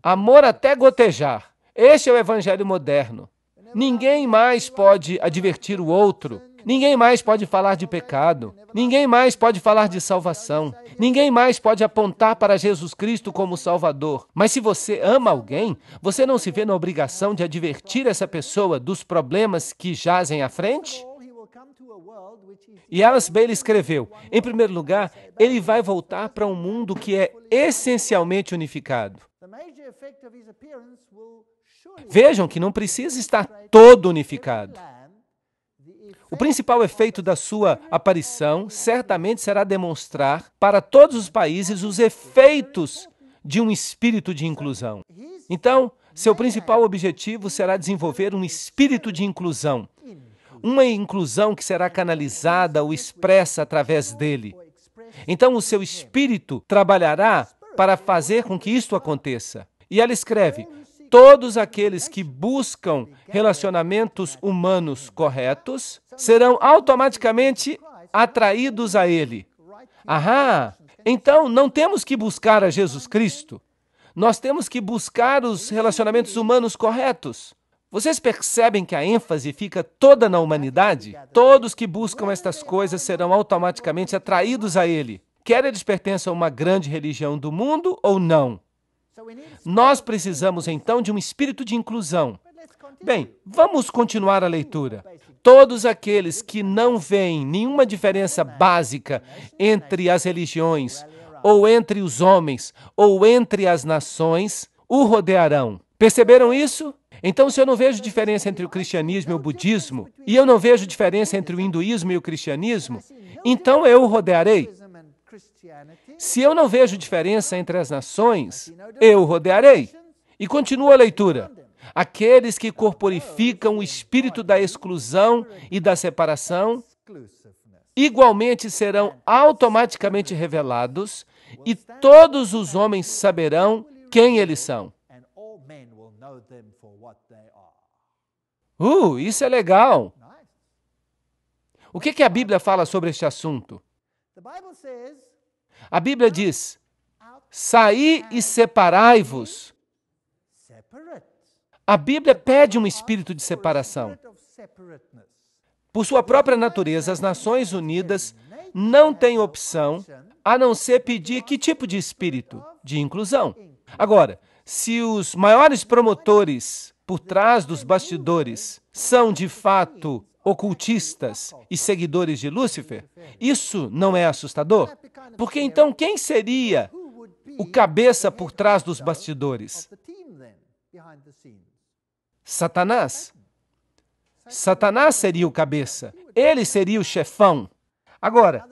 S1: Amor até gotejar. Este é o evangelho moderno. Ninguém mais pode advertir o outro Ninguém mais pode falar de pecado. Ninguém mais pode falar de salvação. Ninguém mais pode apontar para Jesus Cristo como Salvador. Mas se você ama alguém, você não se vê na obrigação de advertir essa pessoa dos problemas que jazem à frente? E Alice Bailey escreveu: em primeiro lugar, ele vai voltar para um mundo que é essencialmente unificado. Vejam que não precisa estar todo unificado. O principal efeito da sua aparição certamente será demonstrar para todos os países os efeitos de um espírito de inclusão. Então, seu principal objetivo será desenvolver um espírito de inclusão, uma inclusão que será canalizada ou expressa através dele. Então, o seu espírito trabalhará para fazer com que isto aconteça. E ela escreve: Todos aqueles que buscam relacionamentos humanos corretos serão automaticamente atraídos a Ele. Ahá! Então não temos que buscar a Jesus Cristo. Nós temos que buscar os relacionamentos humanos corretos. Vocês percebem que a ênfase fica toda na humanidade? Todos que buscam estas coisas serão automaticamente atraídos a Ele, quer eles pertençam a uma grande religião do mundo ou não. Nós precisamos então de um espírito de inclusão. Bem, vamos continuar a leitura. Todos aqueles que não veem nenhuma diferença básica entre as religiões, ou entre os homens, ou entre as nações, o rodearão. Perceberam isso? Então, se eu não vejo diferença entre o cristianismo e o budismo, e eu não vejo diferença entre o hinduísmo e o cristianismo, então eu o rodearei. Se eu não vejo diferença entre as nações, eu rodearei. E continua a leitura. Aqueles que corporificam o espírito da exclusão e da separação igualmente serão automaticamente revelados e todos os homens saberão quem eles são. Uh, isso é legal! O que, que a Bíblia fala sobre este assunto? A Bíblia diz: saí e separai-vos. A Bíblia pede um espírito de separação. Por sua própria natureza, as Nações Unidas não têm opção a não ser pedir que tipo de espírito? De inclusão. Agora, se os maiores promotores por trás dos bastidores são de fato ocultistas e seguidores de Lúcifer, isso não é assustador? Porque então quem seria o cabeça por trás dos bastidores? Satanás. Satanás seria o cabeça, ele seria o chefão. Agora,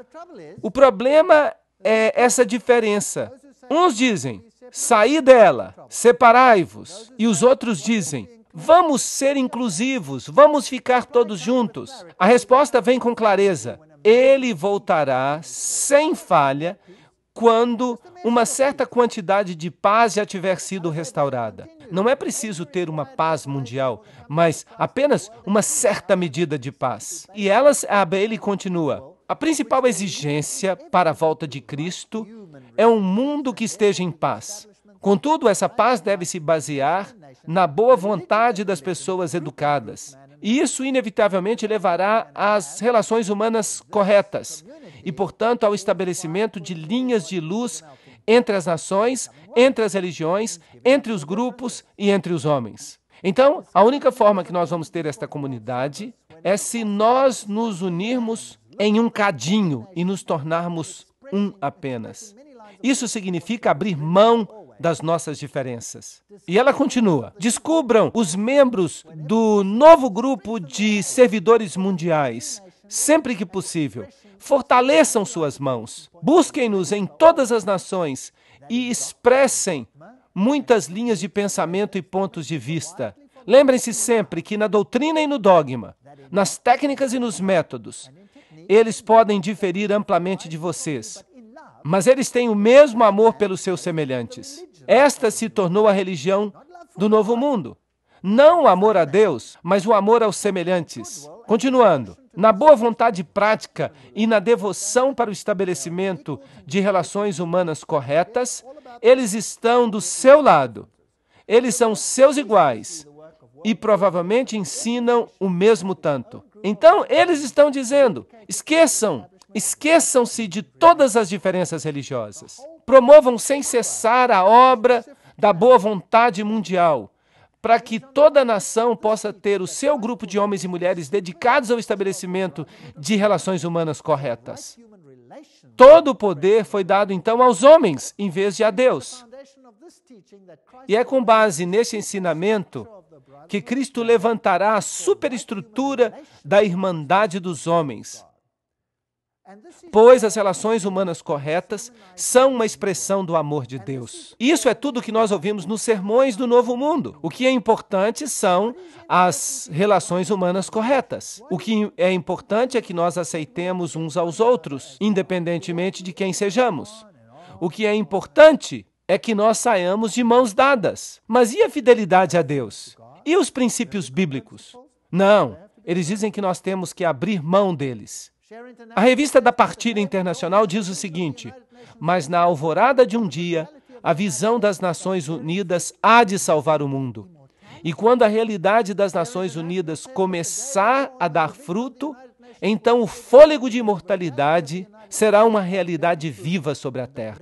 S1: o problema é essa diferença. Uns dizem, saí dela, separai-vos, e os outros dizem, Vamos ser inclusivos, vamos ficar todos juntos. A resposta vem com clareza. Ele voltará sem falha quando uma certa quantidade de paz já tiver sido restaurada. Não é preciso ter uma paz mundial, mas apenas uma certa medida de paz. E elas, a Abel continua, a principal exigência para a volta de Cristo é um mundo que esteja em paz. Contudo, essa paz deve se basear na boa vontade das pessoas educadas. E isso, inevitavelmente, levará às relações humanas corretas e, portanto, ao estabelecimento de linhas de luz entre as nações, entre as religiões, entre os grupos e entre os homens. Então, a única forma que nós vamos ter esta comunidade é se nós nos unirmos em um cadinho e nos tornarmos um apenas. Isso significa abrir mão das nossas diferenças. E ela continua: descubram os membros do novo grupo de servidores mundiais sempre que possível. Fortaleçam suas mãos, busquem-nos em todas as nações e expressem muitas linhas de pensamento e pontos de vista. Lembrem-se sempre que na doutrina e no dogma, nas técnicas e nos métodos, eles podem diferir amplamente de vocês, mas eles têm o mesmo amor pelos seus semelhantes. Esta se tornou a religião do novo mundo. Não o amor a Deus, mas o amor aos semelhantes. Continuando, na boa vontade prática e na devoção para o estabelecimento de relações humanas corretas, eles estão do seu lado. Eles são seus iguais e provavelmente ensinam o mesmo tanto. Então, eles estão dizendo: esqueçam, esqueçam-se de todas as diferenças religiosas. Promovam sem cessar a obra da boa vontade mundial, para que toda a nação possa ter o seu grupo de homens e mulheres dedicados ao estabelecimento de relações humanas corretas. Todo o poder foi dado então aos homens em vez de a Deus. E é com base neste ensinamento que Cristo levantará a superestrutura da irmandade dos homens, Pois as relações humanas corretas são uma expressão do amor de Deus. Isso é tudo que nós ouvimos nos sermões do Novo Mundo. O que é importante são as relações humanas corretas. O que é importante é que nós aceitemos uns aos outros, independentemente de quem sejamos. O que é importante é que nós saiamos de mãos dadas. Mas e a fidelidade a Deus? E os princípios bíblicos? Não, eles dizem que nós temos que abrir mão deles. A revista da Partida Internacional diz o seguinte: Mas na alvorada de um dia, a visão das Nações Unidas há de salvar o mundo. E quando a realidade das Nações Unidas começar a dar fruto, então o fôlego de imortalidade será uma realidade viva sobre a Terra.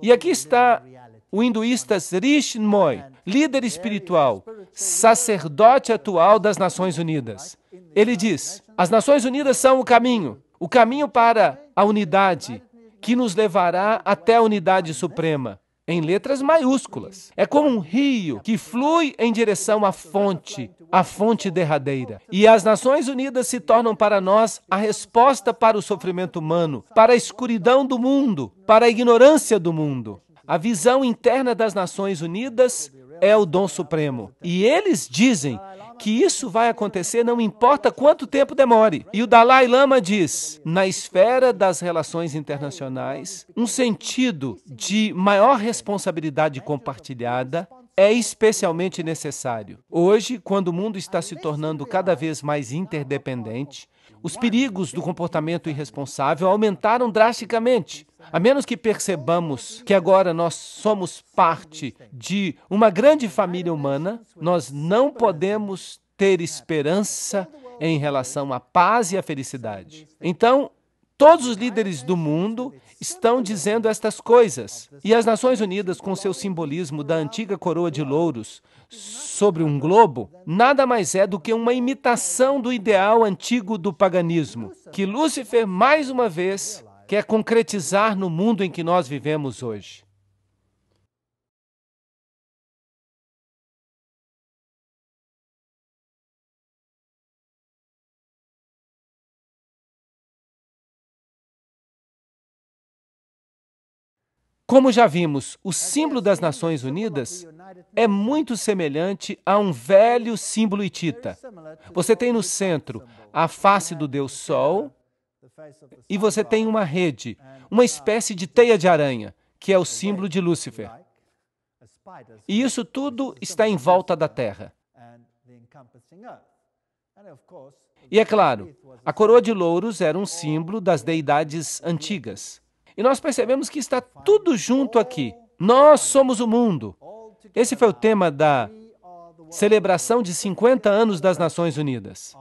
S1: E aqui está o hinduísta Rish Moy, líder espiritual, sacerdote atual das Nações Unidas. Ele diz: as Nações Unidas são o caminho, o caminho para a unidade, que nos levará até a unidade suprema, em letras maiúsculas. É como um rio que flui em direção à fonte, à fonte derradeira. E as Nações Unidas se tornam para nós a resposta para o sofrimento humano, para a escuridão do mundo, para a ignorância do mundo. A visão interna das Nações Unidas é o dom supremo. E eles dizem que isso vai acontecer não importa quanto tempo demore. E o Dalai Lama diz: na esfera das relações internacionais, um sentido de maior responsabilidade compartilhada é especialmente necessário. Hoje, quando o mundo está se tornando cada vez mais interdependente, os perigos do comportamento irresponsável aumentaram drasticamente. A menos que percebamos que agora nós somos parte de uma grande família humana, nós não podemos ter esperança em relação à paz e à felicidade. Então, Todos os líderes do mundo estão dizendo estas coisas. E as Nações Unidas, com seu simbolismo da antiga coroa de louros sobre um globo, nada mais é do que uma imitação do ideal antigo do paganismo, que Lúcifer, mais uma vez, quer é concretizar no mundo em que nós vivemos hoje. Como já vimos, o símbolo das Nações Unidas é muito semelhante a um velho símbolo hitita. Você tem no centro a face do deus Sol e você tem uma rede, uma espécie de teia de aranha, que é o símbolo de Lúcifer. E isso tudo está em volta da Terra. E é claro, a coroa de louros era um símbolo das deidades antigas. E nós percebemos que está tudo junto aqui. Nós somos o mundo. Esse foi o tema da celebração de 50 anos das Nações Unidas.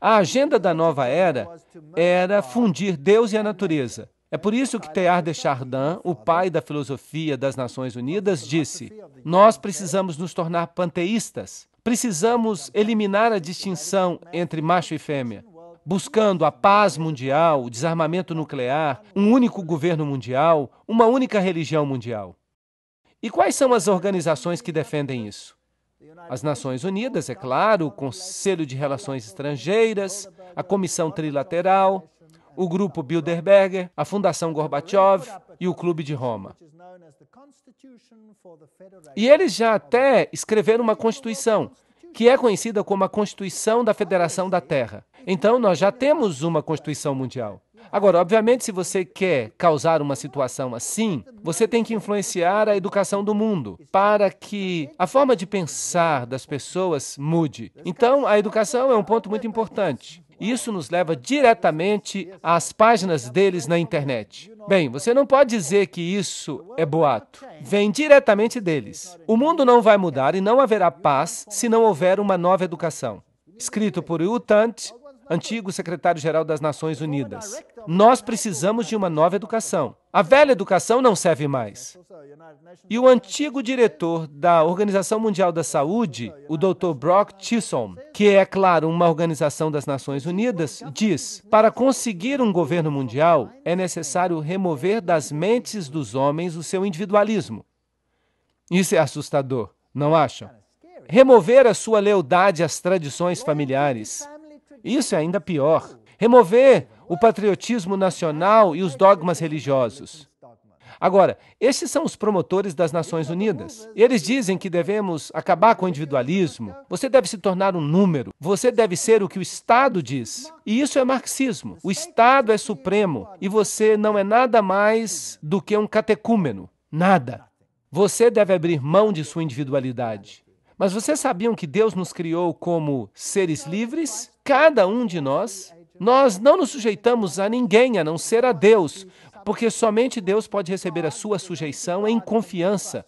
S1: A agenda da nova era era fundir Deus e a natureza. É por isso que Teilhard de Chardin, o pai da filosofia das Nações Unidas, disse: Nós precisamos nos tornar panteístas. Precisamos eliminar a distinção entre macho e fêmea, buscando a paz mundial, o desarmamento nuclear, um único governo mundial, uma única religião mundial. E quais são as organizações que defendem isso? As Nações Unidas, é claro, o Conselho de Relações Estrangeiras, a Comissão Trilateral, o Grupo Bilderberger, a Fundação Gorbachev e o Clube de Roma. E eles já até escreveram uma Constituição, que é conhecida como a Constituição da Federação da Terra. Então, nós já temos uma Constituição Mundial. Agora, obviamente, se você quer causar uma situação assim, você tem que influenciar a educação do mundo para que a forma de pensar das pessoas mude. Então, a educação é um ponto muito importante. Isso nos leva diretamente às páginas deles na internet. Bem, você não pode dizer que isso é boato. Vem diretamente deles. O mundo não vai mudar e não haverá paz se não houver uma nova educação. Escrito por Utant, antigo secretário-geral das Nações Unidas. Nós precisamos de uma nova educação. A velha educação não serve mais. E o antigo diretor da Organização Mundial da Saúde, o Dr. Brock Chisholm, que é, claro, uma organização das Nações Unidas, diz: para conseguir um governo mundial, é necessário remover das mentes dos homens o seu individualismo. Isso é assustador, não acham? Remover a sua lealdade às tradições familiares, isso é ainda pior. Remover o patriotismo nacional e os dogmas religiosos. Agora, esses são os promotores das Nações Unidas. Eles dizem que devemos acabar com o individualismo. Você deve se tornar um número. Você deve ser o que o Estado diz. E isso é marxismo. O Estado é supremo e você não é nada mais do que um catecúmeno. Nada. Você deve abrir mão de sua individualidade. Mas vocês sabiam que Deus nos criou como seres livres? Cada um de nós. Nós não nos sujeitamos a ninguém a não ser a Deus, porque somente Deus pode receber a sua sujeição em confiança,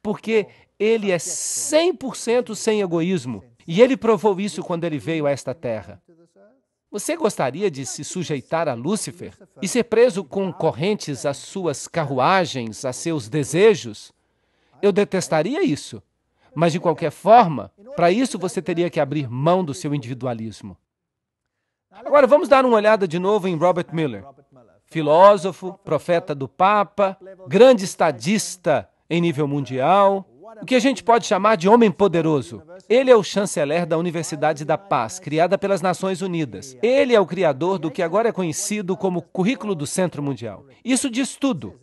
S1: porque ele é 100% sem egoísmo. E ele provou isso quando ele veio a esta terra. Você gostaria de se sujeitar a Lúcifer e ser preso com correntes às suas carruagens, a seus desejos? Eu detestaria isso. Mas, de qualquer forma, para isso você teria que abrir mão do seu individualismo. Agora, vamos dar uma olhada de novo em Robert Miller, filósofo, profeta do Papa, grande estadista em nível mundial, o que a gente pode chamar de homem poderoso. Ele é o chanceler da Universidade da Paz, criada pelas Nações Unidas. Ele é o criador do que agora é conhecido como Currículo do Centro Mundial. Isso diz tudo.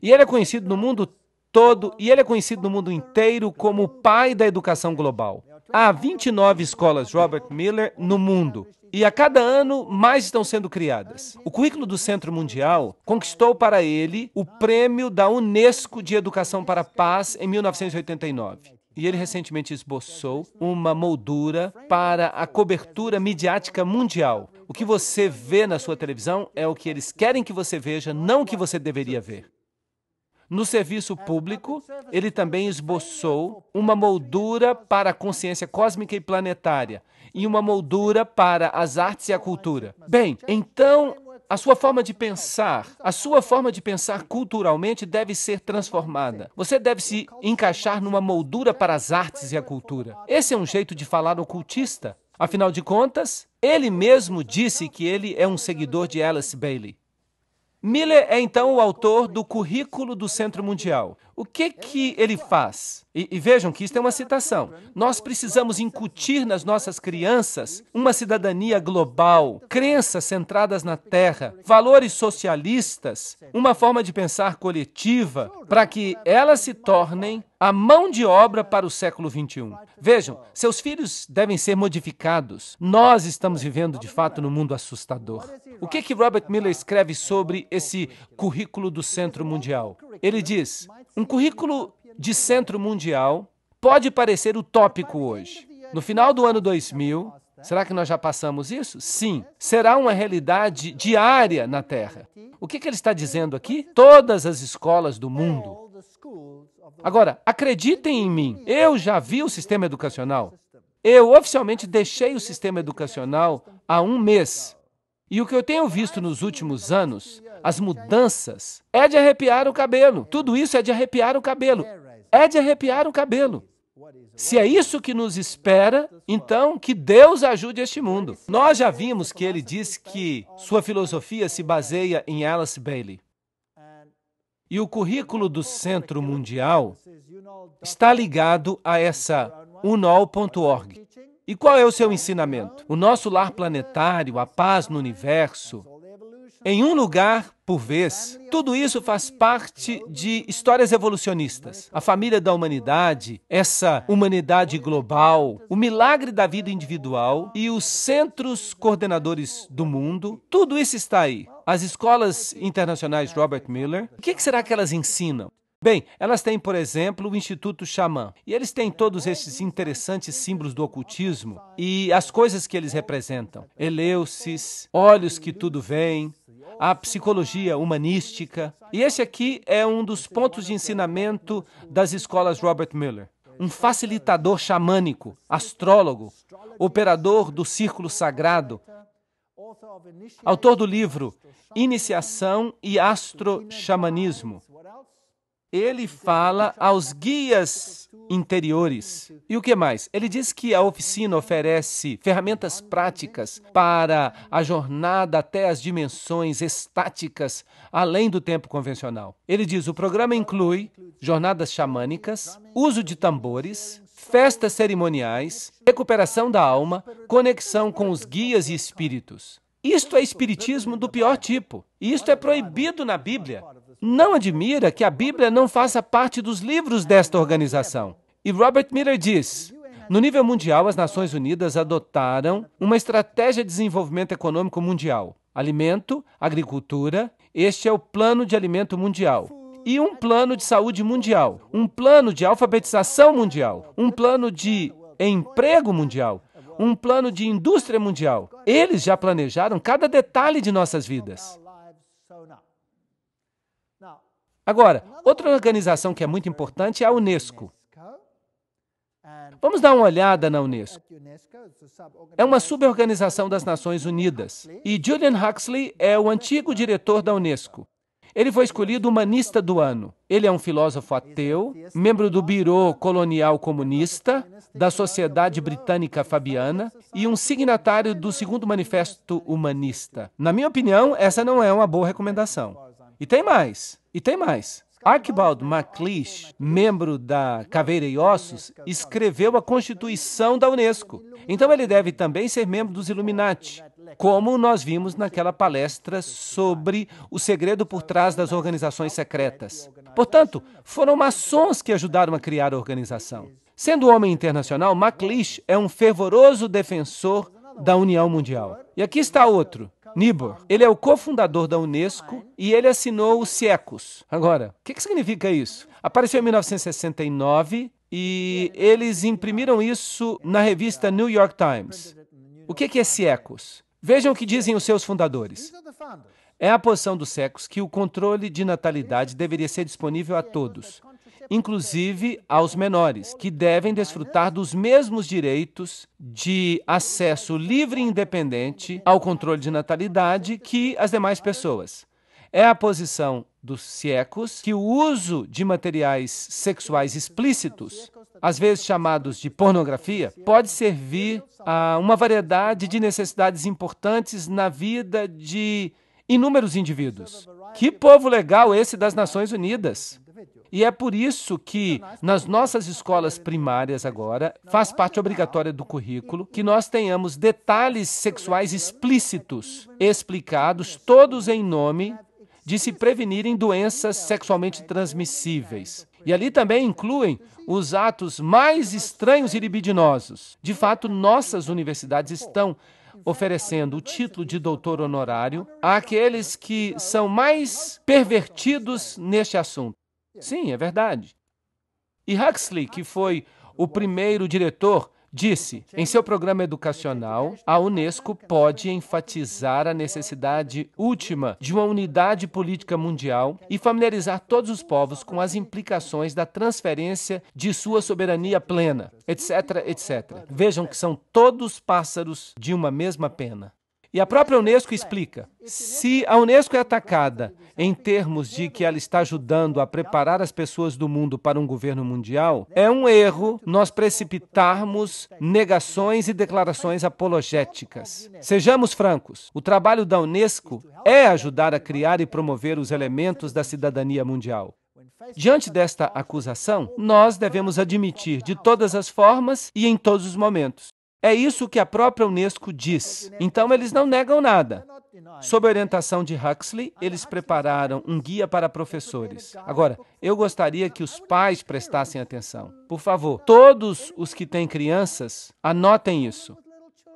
S1: E ele é conhecido no mundo todo e ele é conhecido no mundo inteiro como o pai da educação global. Há 29 escolas Robert Miller no mundo. E a cada ano, mais estão sendo criadas. O currículo do Centro Mundial conquistou para ele o prêmio da Unesco de Educação para a Paz em 1989 e ele recentemente esboçou uma moldura para a cobertura midiática mundial. O que você vê na sua televisão é o que eles querem que você veja, não o que você deveria ver. No serviço público, ele também esboçou uma moldura para a consciência cósmica e planetária e uma moldura para as artes e a cultura. Bem, então a sua forma de pensar, a sua forma de pensar culturalmente deve ser transformada. Você deve se encaixar numa moldura para as artes e a cultura. Esse é um jeito de falar ocultista. Afinal de contas, ele mesmo disse que ele é um seguidor de Alice Bailey. Miller é então o autor do Currículo do Centro Mundial, o que que ele faz? E, e, vejam que isto é uma citação. Nós precisamos incutir nas nossas crianças uma cidadania global, crenças centradas na terra, valores socialistas, uma forma de pensar coletiva, para que elas se tornem a mão de obra para o século XXI. Vejam, seus filhos devem ser modificados. Nós estamos vivendo, de fato, num mundo assustador. O que que Robert Miller escreve sobre esse currículo do Centro Mundial? Ele diz: um currículo de centro mundial pode parecer utópico hoje. No final do ano 2000, será que nós já passamos isso? Sim, será uma realidade diária na Terra. O que, que ele está dizendo aqui? Todas as escolas do mundo. Agora, acreditem em mim, eu já vi o sistema educacional. Eu oficialmente deixei o sistema educacional há um mês. E o que eu tenho visto nos últimos anos, as mudanças, é de arrepiar o cabelo. Tudo isso é de arrepiar o cabelo. É de arrepiar o cabelo. Se é isso que nos espera, então que Deus ajude este mundo. Nós já vimos que ele diz que sua filosofia se baseia em Alice Bailey. E o currículo do Centro Mundial está ligado a essa unol.org. E qual é o seu ensinamento? O nosso lar planetário, a paz no universo, em um lugar por vez. Tudo isso faz parte de histórias evolucionistas. A família da humanidade, essa humanidade global, o milagre da vida individual e os centros coordenadores do mundo, tudo isso está aí. As escolas internacionais Robert Miller, o que será que elas ensinam? Bem, elas têm, por exemplo, o Instituto Xamã. E eles têm todos esses interessantes símbolos do ocultismo e as coisas que eles representam: Eleusis, olhos que tudo vem, a psicologia humanística. E esse aqui é um dos pontos de ensinamento das escolas Robert Miller. Um facilitador xamânico, astrólogo, operador do círculo sagrado, autor do livro Iniciação e Astro-Xamanismo ele fala aos guias interiores. E o que mais? Ele diz que a oficina oferece ferramentas práticas para a jornada até as dimensões estáticas, além do tempo convencional. Ele diz: o programa inclui jornadas xamânicas, uso de tambores, festas cerimoniais, recuperação da alma, conexão com os guias e espíritos. Isto é espiritismo do pior tipo. E isto é proibido na Bíblia. Não admira que a Bíblia não faça parte dos livros desta organização. E Robert Miller diz: no nível mundial, as Nações Unidas adotaram uma estratégia de desenvolvimento econômico mundial. Alimento, agricultura, este é o plano de alimento mundial. E um plano de saúde mundial, um plano de alfabetização mundial, um plano de emprego mundial, um plano de indústria mundial. Eles já planejaram cada detalhe de nossas vidas. Agora, outra organização que é muito importante é a Unesco. Vamos dar uma olhada na Unesco. É uma suborganização das Nações Unidas. E Julian Huxley é o antigo diretor da Unesco. Ele foi escolhido humanista do ano. Ele é um filósofo ateu, membro do Biro Colonial Comunista, da Sociedade Britânica Fabiana e um signatário do Segundo Manifesto Humanista. Na minha opinião, essa não é uma boa recomendação. E tem mais, e tem mais. Archibald MacLeish, membro né? da Caveira e Ossos, escreveu a Constituição da Unesco. Então ele deve também ser membro dos Illuminati, como nós vimos naquela palestra sobre o segredo por trás das é organizações secretas. Portanto, foram maçons que ajudaram a criar a organização. Sendo homem internacional, MacLeish é um fervoroso defensor da União Mundial. E aqui está outro Niebuhr. Ele é o cofundador da Unesco e ele assinou o CIECOS. Agora, o que, que significa isso? Apareceu em 1969 e eles imprimiram isso na revista New York Times. O que, que é CIECOS? Vejam o que dizem os seus fundadores. É a posição do secos que o controle de natalidade deveria ser disponível a todos, inclusive aos menores, que devem desfrutar dos mesmos direitos de acesso livre e independente ao controle de natalidade que as demais pessoas. É a posição dos CIECOS que o uso de materiais sexuais explícitos, às vezes chamados de pornografia, pode servir a uma variedade de necessidades importantes na vida de inúmeros indivíduos. Que povo legal esse das Nações Unidas! E é por isso que, então nas nossas escolas primárias agora, faz parte obrigatória do currículo que nós tenhamos detalhes sexuais explícitos, explicados, todos em nome de se prevenirem doenças sexualmente transmissíveis. E ali também incluem os atos mais estranhos e libidinosos. De fato, nossas universidades estão oferecendo o título de doutor honorário àqueles que são mais pervertidos neste assunto. Sim, é verdade. E Huxley, que foi o primeiro diretor, disse em seu programa educacional: a Unesco pode enfatizar a necessidade última de uma unidade política mundial e familiarizar todos os povos com as implicações da transferência de sua soberania plena, etc, etc. Vejam que são todos pássaros de uma mesma pena. E a própria Unesco explica: se é a Unesco é atacada em termos de que ela está ajudando a preparar as pessoas do mundo para um governo mundial, é, é um erro nós precipitarmos negações e declarações apologéticas. Sejamos francos: o trabalho da Unesco é, é ajudar a criar e promover os elementos da cidadania mundial. Diante desta acusação, nós devemos admitir de todas as formas e em todos os momentos é isso que a própria Unesco diz. Então, eles não negam nada. Sob a orientação de Huxley, eles prepararam um guia para professores. Agora, eu gostaria que os pais prestassem atenção. Por favor, todos os que têm crianças, anotem isso.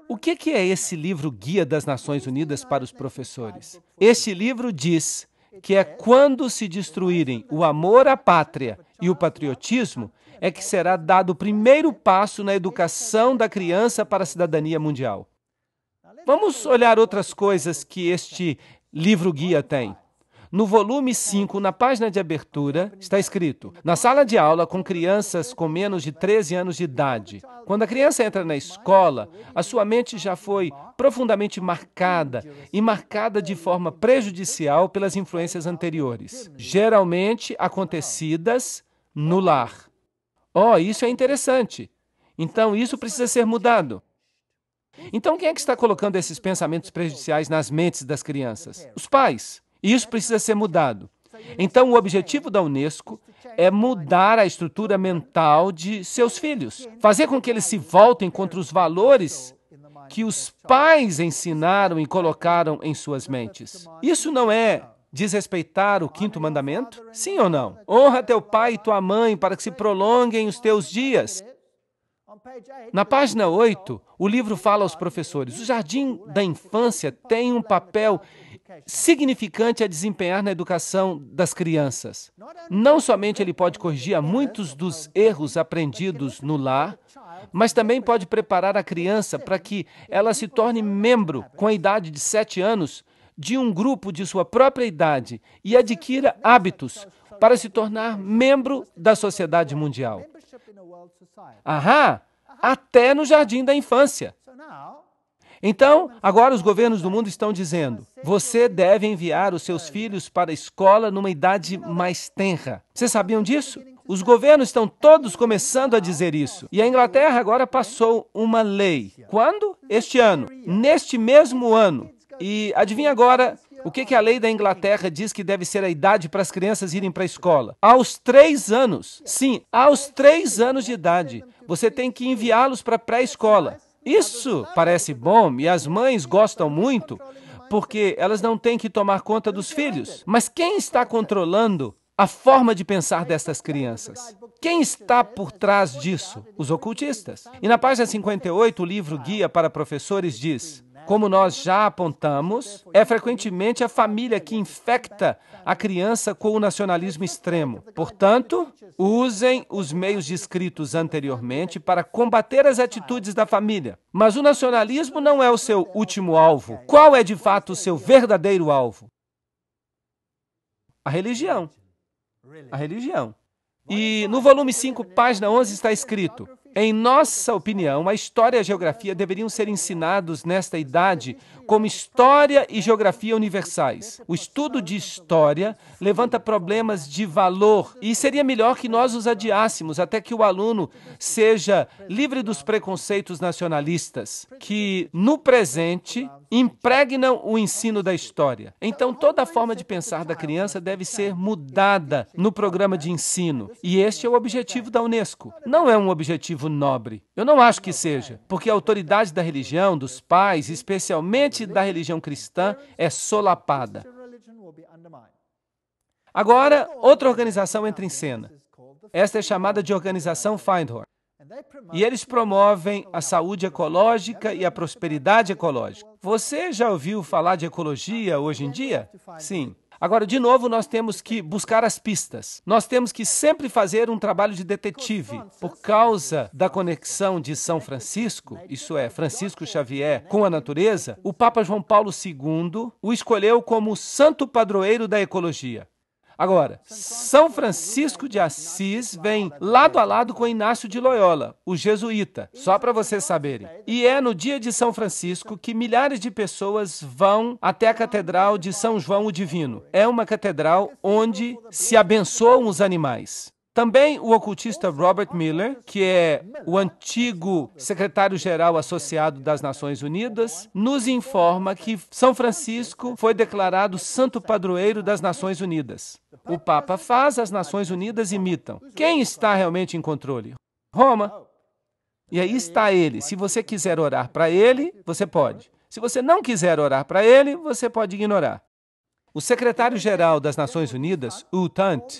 S1: O que, que é esse livro Guia das Nações Unidas para os Professores? Este livro diz que é quando se destruírem o amor à pátria e o patriotismo é que será dado o primeiro passo na educação da criança para a cidadania mundial. Vamos olhar outras coisas que este livro guia tem. No volume 5, na página de abertura, está escrito: Na sala de aula com crianças com menos de 13 anos de idade. Quando a criança entra na escola, a sua mente já foi profundamente marcada e marcada de forma prejudicial pelas influências anteriores, geralmente acontecidas no lar. Oh, isso é interessante. Então isso precisa ser mudado. Então quem é que está colocando esses pensamentos prejudiciais nas mentes das crianças? Os pais. Isso precisa ser mudado. Então o objetivo da UNESCO é mudar a estrutura mental de seus filhos, fazer com que eles se voltem contra os valores que os pais ensinaram e colocaram em suas mentes. Isso não é desrespeitar o quinto mandamento? Sim ou não? Honra teu pai e tua mãe para que se prolonguem os teus dias. Na página 8, o livro fala aos professores: o jardim da infância tem um papel significante a desempenhar na educação das crianças. Não somente ele pode corrigir muitos dos erros aprendidos no lar, mas também pode preparar a criança para que ela se torne membro, com a idade de 7 anos, de um grupo de sua própria idade e adquira hábitos para se tornar membro da sociedade mundial. Ahá! Até no jardim da infância. Então, agora os governos do mundo estão dizendo: você deve enviar os seus filhos para a escola numa idade mais tenra. Vocês sabiam disso? Os governos estão todos começando a dizer isso. E a Inglaterra agora passou uma lei. Quando? Este ano. Neste mesmo ano, e adivinha agora o que, que a lei da Inglaterra diz que deve ser a idade para as crianças irem para a escola? Aos três anos. Sim, aos três anos de idade. Você tem que enviá-los para a pré-escola. Isso parece bom e as mães gostam muito, porque elas não têm que tomar conta dos filhos. Mas quem está controlando a forma de pensar dessas crianças. Quem está por trás disso? Os ocultistas. E na página 58, o livro Guia para Professores diz: né? Como nós já apontamos, é frequentemente a família que infecta a criança com o nacionalismo extremo. Portanto, usem os meios descritos anteriormente para combater as atitudes da família. Mas o nacionalismo não é o seu último alvo. Qual é de fato o seu verdadeiro alvo? A religião. A religião. E no volume 5, página 11, está escrito: em nossa opinião, a história e a geografia deveriam ser ensinados nesta idade como história e geografia universais. O estudo de história levanta problemas de valor e seria melhor que nós os adiássemos até que o aluno seja livre dos preconceitos nacionalistas que, no presente, impregnam o ensino da história. Então, toda a forma de pensar da criança deve ser mudada no programa de ensino. E este é o objetivo da Unesco. Não é um objetivo nobre. Eu não acho que seja, porque a autoridade da religião, dos pais, especialmente da religião cristã, é solapada. Agora, outra organização entra em cena. Esta é chamada de Organização Findhorn. E eles promovem a saúde ecológica e a prosperidade ecológica. Você já ouviu falar de ecologia hoje em dia? Sim. Agora, de novo, nós temos que buscar as pistas. Nós temos que sempre fazer um trabalho de detetive. Por causa da conexão de São Francisco, isso é, Francisco Xavier, com a natureza, o Papa João Paulo II o escolheu como santo padroeiro da ecologia. Agora, São Francisco de Assis vem lado a lado com Inácio de Loyola, o jesuíta, só para vocês saberem. E é no dia de São Francisco que milhares de pessoas vão até a Catedral de São João o Divino. É uma catedral onde se abençoam os animais. Também o ocultista Robert Miller, que é o antigo secretário-geral associado das Nações Unidas, nos informa que São Francisco foi declarado santo padroeiro das Nações Unidas. O Papa faz, as Nações Unidas imitam. Quem está realmente em controle? Roma. E aí está ele. Se você quiser orar para ele, você pode. Se você não quiser orar para ele, você pode ignorar. O secretário-geral das Nações Unidas, U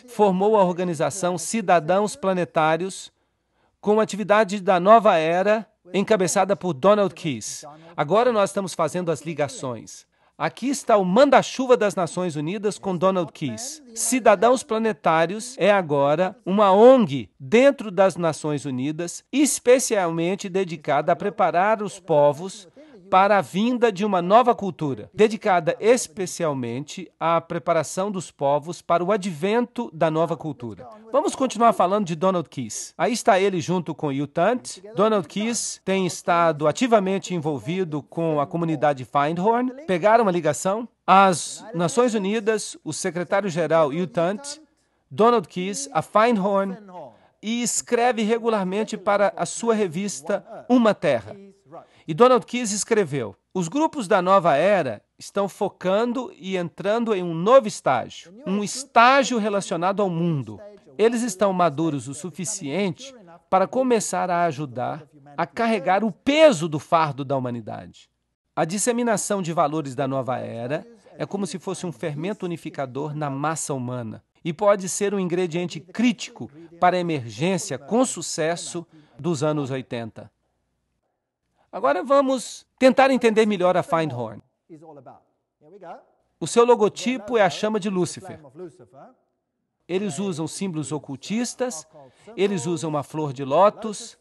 S1: formou a organização Cidadãos Planetários com atividade da nova era encabeçada por Donald Keyes. Agora nós estamos fazendo as ligações. Aqui está o manda-chuva das Nações Unidas com Donald Keyes. Cidadãos Planetários é agora uma ONG dentro das Nações Unidas, especialmente dedicada a preparar os povos para a vinda de uma nova cultura, dedicada especialmente à preparação dos povos para o advento da nova cultura. Vamos continuar falando de Donald Keyes. Aí está ele junto com Yutant. Donald Keyes tem estado ativamente envolvido com a comunidade Findhorn. Pegaram uma ligação? As Nações Unidas, o secretário-geral Yutant, Donald Keyes, a Findhorn, e escreve regularmente para a sua revista Uma Terra. E Donald Keyes escreveu: Os grupos da nova era estão focando e entrando em um novo estágio, um estágio relacionado ao mundo. Eles estão maduros o suficiente para começar a ajudar a carregar o peso do fardo da humanidade. A disseminação de valores da nova era é como se fosse um fermento unificador na massa humana e pode ser um ingrediente crítico para a emergência com sucesso dos anos 80. Agora vamos tentar entender melhor a Findhorn. O seu logotipo é a chama de Lúcifer. Eles usam símbolos ocultistas, eles usam uma flor de lótus,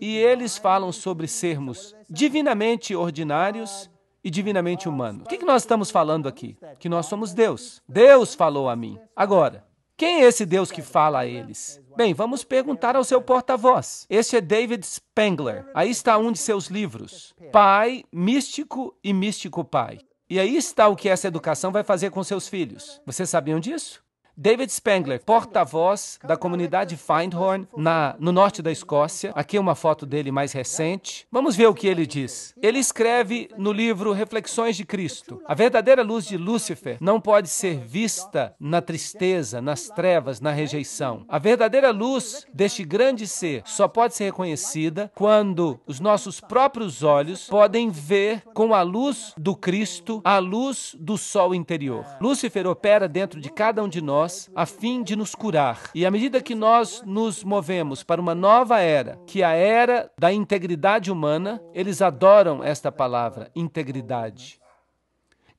S1: e eles falam sobre sermos divinamente ordinários e divinamente humanos. O que, nós estamos falando aqui? Que nós somos Deus. Deus falou a mim. Agora, quem é esse Deus que fala a eles? Bem, vamos perguntar ao seu porta-voz. Este é David Spengler. Aí está um de seus livros: Pai Místico e Místico Pai. E aí está o que essa educação vai fazer com seus filhos. Vocês sabiam disso? David Spengler, porta-voz da comunidade Findhorn, na, no norte da Escócia. Aqui uma foto dele mais recente. Vamos ver o que ele diz. Ele escreve no livro Reflexões de Cristo: A verdadeira luz de Lúcifer não pode ser vista na tristeza, nas trevas, na rejeição. A verdadeira luz deste grande ser só pode ser reconhecida quando os nossos próprios olhos podem ver com a luz do Cristo, a luz do sol interior. Lúcifer opera dentro de cada um de nós nós a fim de nos curar. E à medida que nós nos movemos para uma nova era, que é a era da integridade humana, eles adoram esta palavra, integridade.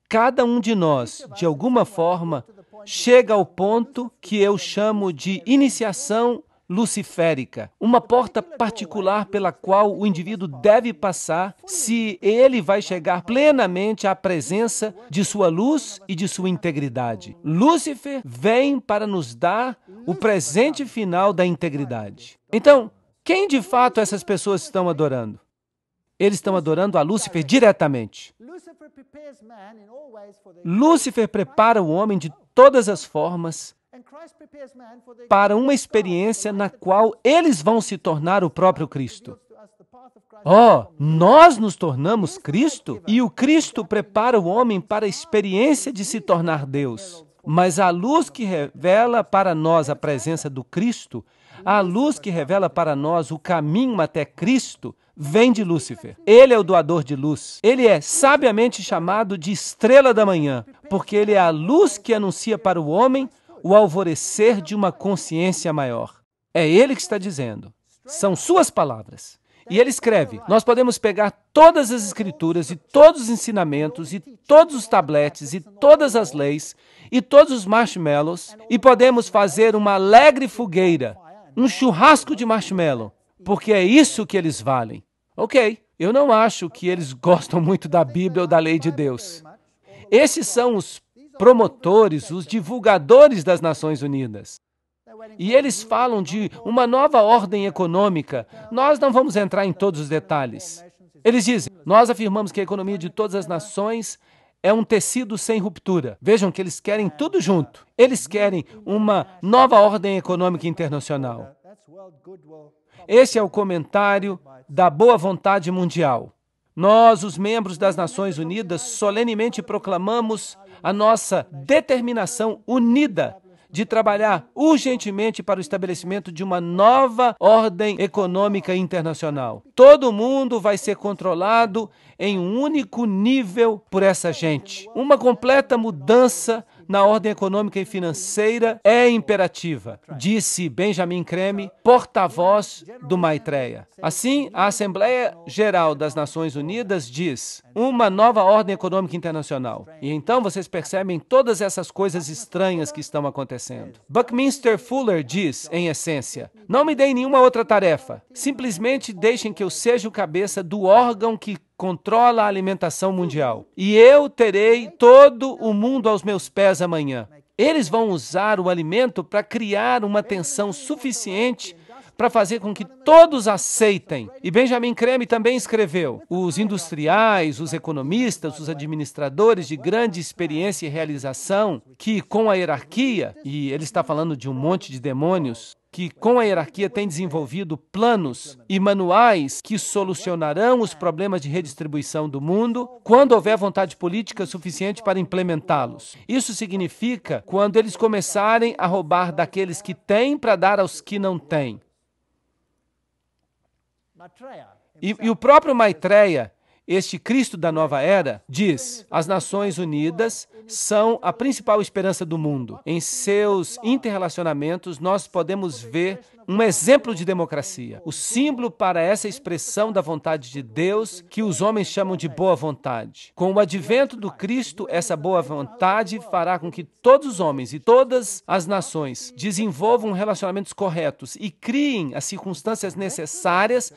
S1: Cada um de nós, de alguma forma, chega ao ponto que eu chamo de iniciação luciférica, uma porta particular pela qual o indivíduo deve passar se ele vai chegar plenamente à presença de sua luz e de sua integridade. Lúcifer vem para nos dar o presente final da integridade. Então, quem de fato essas pessoas estão adorando? Eles estão adorando a Lúcifer diretamente. Lúcifer prepara o homem de todas as formas para uma experiência na qual eles vão se tornar o próprio Cristo. Oh, nós nos tornamos Cristo e o Cristo prepara o homem para a experiência de se tornar Deus. Mas a luz que revela para nós a presença do Cristo, a luz que revela para nós o caminho até Cristo, vem de Lúcifer. Ele é o doador de luz. Ele é sabiamente chamado de estrela da manhã, porque ele é a luz que anuncia para o homem o alvorecer de uma consciência maior. É ele que está dizendo. São suas palavras. E ele escreve: Nós podemos pegar todas as escrituras e todos os ensinamentos e todos os tabletes e todas as leis e todos os marshmallows e podemos fazer uma alegre fogueira, um churrasco de marshmallow, porque é isso que eles valem. Ok, eu não acho que eles gostam muito da Bíblia ou da lei de Deus. Esses são os promotores, os divulgadores das Nações Unidas. E eles falam de uma nova ordem econômica. Nós não vamos entrar em todos os detalhes. Eles dizem: nós afirmamos que a economia de todas as nações é um tecido sem ruptura. Vejam que eles querem tudo junto. Eles querem uma nova ordem econômica internacional. Este é o comentário da boa vontade mundial. Nós, os membros das Nações Unidas, solenemente proclamamos a nossa determinação unida de trabalhar urgentemente para o estabelecimento de uma nova ordem econômica internacional. Todo mundo vai ser controlado em um único nível por essa gente. Uma completa mudança na ordem econômica e financeira é imperativa, disse Benjamin Creme, porta-voz do Maitreya. Assim, a Assembleia Geral das Nações Unidas diz: uma nova ordem econômica internacional. E então vocês percebem todas essas coisas estranhas que estão acontecendo. Buckminster Fuller diz, em essência: não me deem nenhuma outra tarefa, simplesmente deixem que eu seja o cabeça do órgão que controla a alimentação mundial. E eu terei todo o mundo aos meus pés amanhã. Eles vão usar o alimento para criar uma tensão suficiente para fazer com que todos aceitem. E Benjamin Creme também escreveu: os industriais, os economistas, os administradores de grande experiência e realização, que com a hierarquia, e ele está falando de um monte de demônios, que, com a hierarquia, tem desenvolvido planos e manuais que solucionarão os problemas de redistribuição do mundo quando houver vontade política suficiente para implementá-los. Isso significa quando eles começarem a roubar daqueles que têm para dar aos que não têm. E, e o próprio Maitreya este Cristo da nova era, diz: as Nações Unidas são a principal esperança do mundo. Em seus interrelacionamentos, nós podemos ver um exemplo de democracia, o símbolo para essa expressão da vontade de Deus que os homens chamam de boa vontade. Com o advento do Cristo, essa boa vontade fará com que todos os homens e todas as nações desenvolvam relacionamentos corretos e criem as circunstâncias necessárias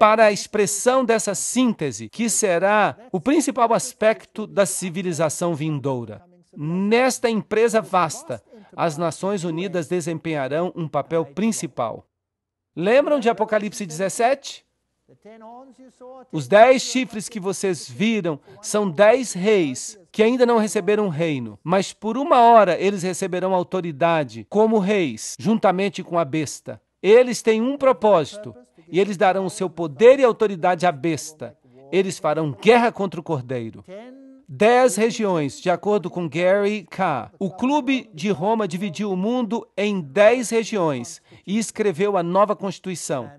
S1: para a expressão dessa síntese, que será o principal aspecto da civilização vindoura. Nesta empresa vasta, as Nações Unidas desempenharão um papel principal. Lembram de Apocalipse 17? Os dez chifres que vocês viram são dez reis que ainda não receberam reino, mas por uma hora eles receberão autoridade como reis, juntamente com a besta. Eles têm um propósito: e eles darão o seu poder e autoridade à besta. Eles farão guerra contra o cordeiro. Dez regiões, de acordo com Gary K. O clube de Roma dividiu o mundo em dez regiões e escreveu a nova Constituição.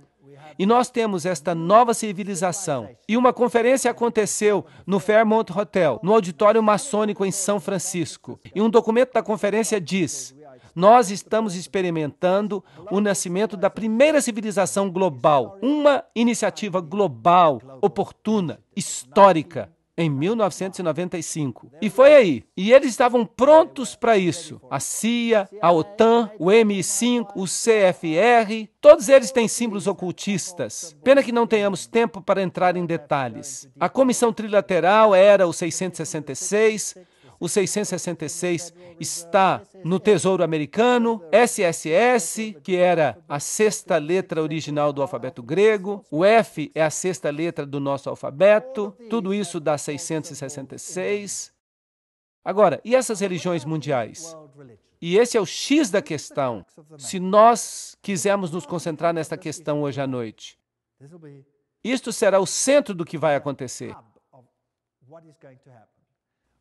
S1: E nós temos esta nova civilização. E uma conferência aconteceu no Fairmont Hotel, no auditório maçônico em São Francisco. E um documento da conferência diz: nós estamos experimentando o nascimento da primeira civilização global, uma iniciativa global, oportuna, histórica, em 1995. E foi aí. E eles estavam prontos para isso. A CIA, a OTAN, o MI5, o CFR, todos eles têm símbolos ocultistas. Pena que não tenhamos tempo para entrar em detalhes. A comissão trilateral era o 666, o 666 está no Tesouro Americano, SSS, que era a sexta letra original do alfabeto grego, o F é a sexta letra do nosso alfabeto, tudo isso dá 666. Agora, e essas religiões mundiais? E esse é o X da questão, se nós quisermos nos concentrar nesta questão hoje à noite. Isto será o centro do que vai acontecer.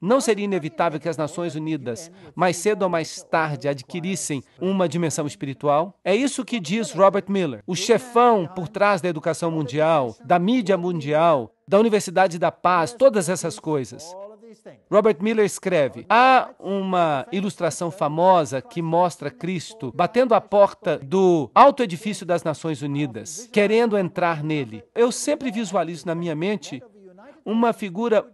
S1: Não seria inevitável que as Nações Unidas, mais cedo ou mais tarde, adquirissem uma dimensão espiritual? É isso que diz Robert Miller, o chefão por trás da educação mundial, da mídia mundial, da Universidade da Paz, todas essas coisas. Robert Miller escreve: há uma ilustração famosa que mostra Cristo batendo a porta do alto edifício das Nações Unidas, querendo entrar nele. Eu sempre visualizo na minha mente uma figura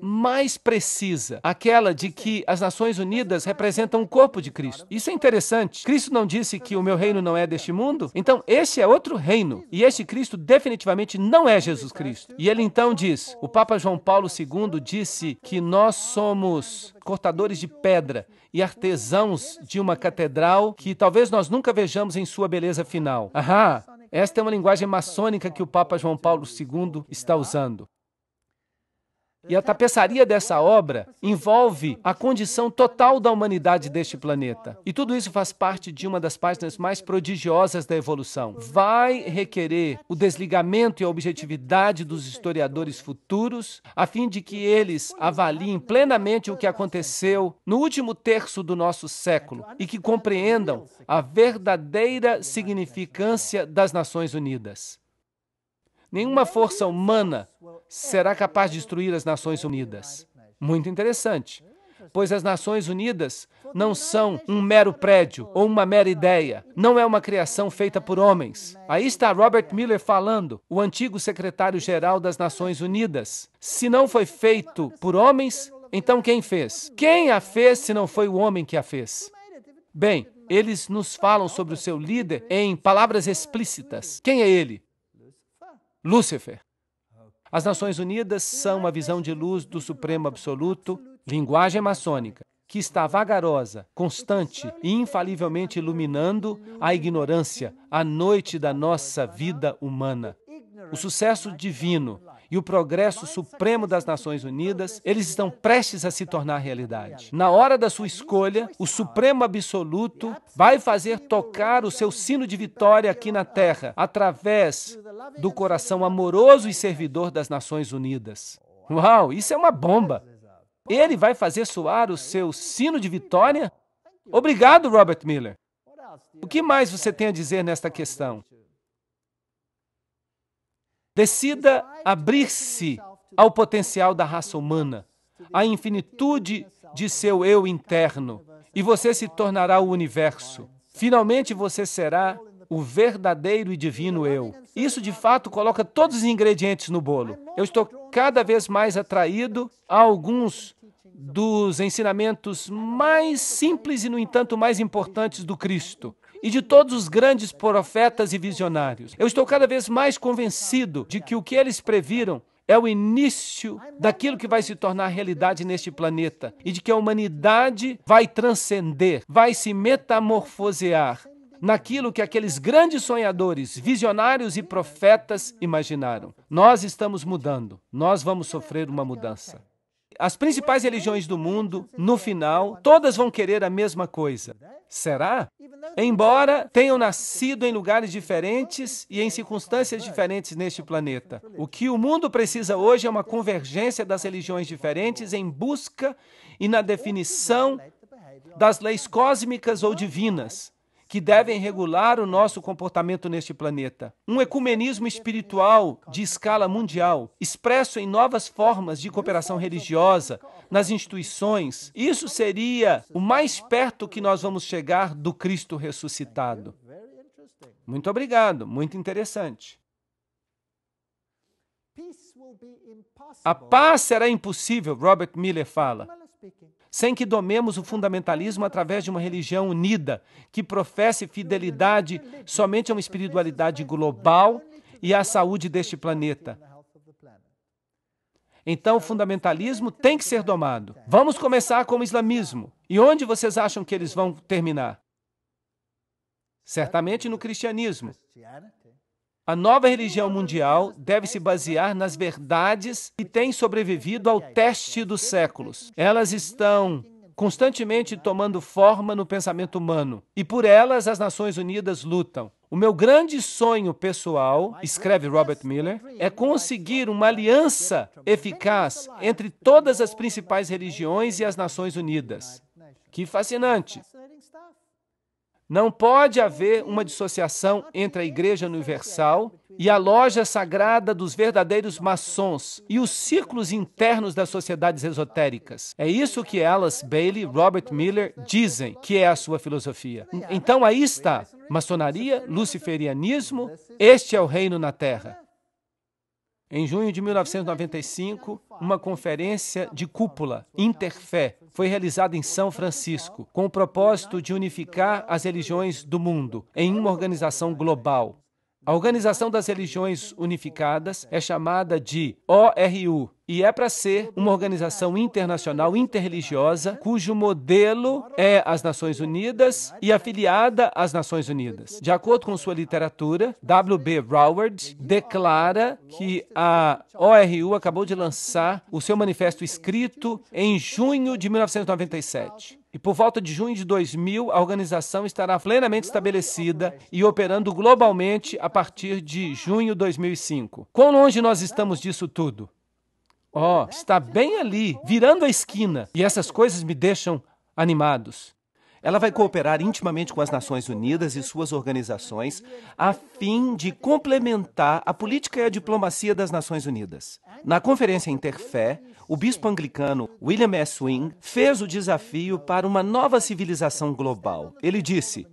S1: mais precisa, aquela de que as Nações Unidas representam o corpo de Cristo. Isso é interessante. Cristo não disse que o meu reino não é deste mundo? Então, esse é outro reino. E este Cristo definitivamente não é Jesus Cristo. E ele então diz: o Papa João Paulo II disse que nós somos cortadores de pedra e artesãos de uma catedral que talvez nós nunca vejamos em sua beleza final. Ahá! Esta é uma linguagem maçônica que o Papa João Paulo II está usando. E a tapeçaria dessa obra envolve a condição total da humanidade deste planeta. E tudo isso faz parte de uma das páginas mais prodigiosas da evolução. Vai requerer o desligamento e a objetividade dos historiadores futuros, a fim de que eles avaliem plenamente o que aconteceu no último terço do nosso século e que compreendam a verdadeira significância das Nações Unidas. Nenhuma força humana será capaz de destruir as Nações Unidas. Muito interessante, pois as Nações Unidas não são um mero prédio ou uma mera ideia, não é uma criação feita por homens. Aí está Robert Miller falando, o antigo secretário-geral das Nações Unidas. Se não foi feito por homens, então quem fez? Quem a fez se não foi o homem que a fez? Bem, eles nos falam sobre o seu líder em palavras explícitas. Quem é ele? Lúcifer. As Nações Unidas são a visão de luz do Supremo Absoluto, linguagem maçônica, que está vagarosa, constante e infalivelmente iluminando a ignorância, a noite da nossa vida humana. O sucesso divino e o progresso supremo das Nações Unidas, eles estão prestes a se tornar realidade. Na hora da sua escolha, o Supremo Absoluto vai fazer tocar o seu sino de vitória aqui na Terra, através do coração amoroso e servidor das Nações Unidas. Oh, Uau, isso é uma bomba! Ele vai fazer soar o seu sino de vitória? Obrigado, Robert Miller. O que mais você tem a dizer nesta questão? Decida abrir-se ao potencial da raça humana, à infinitude de seu eu interno, e você se tornará o universo. Finalmente você será o verdadeiro e divino eu. Isso de fato coloca todos os ingredientes no bolo. Eu estou cada vez mais atraído a alguns dos ensinamentos mais simples e, no entanto, mais importantes do Cristo e de todos os grandes profetas e visionários. Eu estou cada vez mais convencido de que o que eles previram é o início daquilo que vai se tornar realidade neste planeta e de que a humanidade vai transcender, vai se metamorfosear naquilo que aqueles grandes sonhadores, visionários e profetas imaginaram. Nós estamos mudando, nós vamos sofrer uma mudança. As principais religiões do mundo, no final, todas vão querer a mesma coisa. Será? Embora tenham nascido em lugares diferentes e em circunstâncias diferentes neste planeta. O que o mundo precisa hoje é uma convergência das religiões diferentes em busca e na definição das leis cósmicas ou divinas que devem regular o nosso comportamento neste planeta. Um ecumenismo espiritual de escala mundial, expresso em novas formas de cooperação religiosa, nas instituições, isso seria o mais perto que nós vamos chegar do Cristo ressuscitado. Muito obrigado, muito interessante. A paz será impossível, Robert Miller fala sem que domemos o fundamentalismo através de uma religião unida, que professe fidelidade somente a uma espiritualidade global e à saúde deste planeta. Então, o fundamentalismo tem que ser domado. Vamos começar com o islamismo. E onde vocês acham que eles vão terminar? Certamente no cristianismo. A nova religião mundial deve se basear nas verdades que têm sobrevivido ao teste dos séculos. Elas estão constantemente tomando forma no pensamento humano e por elas as Nações Unidas lutam. O meu grande sonho pessoal, escreve Robert Miller, é conseguir uma aliança eficaz entre todas as principais religiões e as Nações Unidas. Que fascinante! Não pode haver uma dissociação entre a Igreja Universal e a loja sagrada dos verdadeiros maçons e os círculos internos das sociedades esotéricas. É isso que Alice Bailey, Robert Miller dizem que é a sua filosofia. Então aí está: maçonaria, luciferianismo, este é o reino na terra. Em junho de 1995, uma conferência de cúpula interfé foi realizada em São Francisco, com o propósito de unificar as religiões do mundo em uma organização global. A Organização das Religiões Unificadas é chamada de ORU e é para ser uma organização internacional interreligiosa cujo modelo é as Nações Unidas e afiliada às Nações Unidas. De acordo com sua literatura, W.B. Roward declara que a ORU acabou de lançar o seu manifesto escrito em junho de 1997. E por volta de junho de 2000, a organização estará plenamente estabelecida e operando globalmente a partir de junho de 2005. Quão longe nós estamos disso tudo? Ó, oh, está bem ali, virando a esquina. E essas coisas me deixam animados. Ela vai cooperar intimamente com as Nações Unidas e suas organizações a fim de complementar a política e a diplomacia das Nações Unidas. Na conferência Interfé, o bispo anglicano William S. Swing fez o desafio para uma nova civilização global. Ele disse: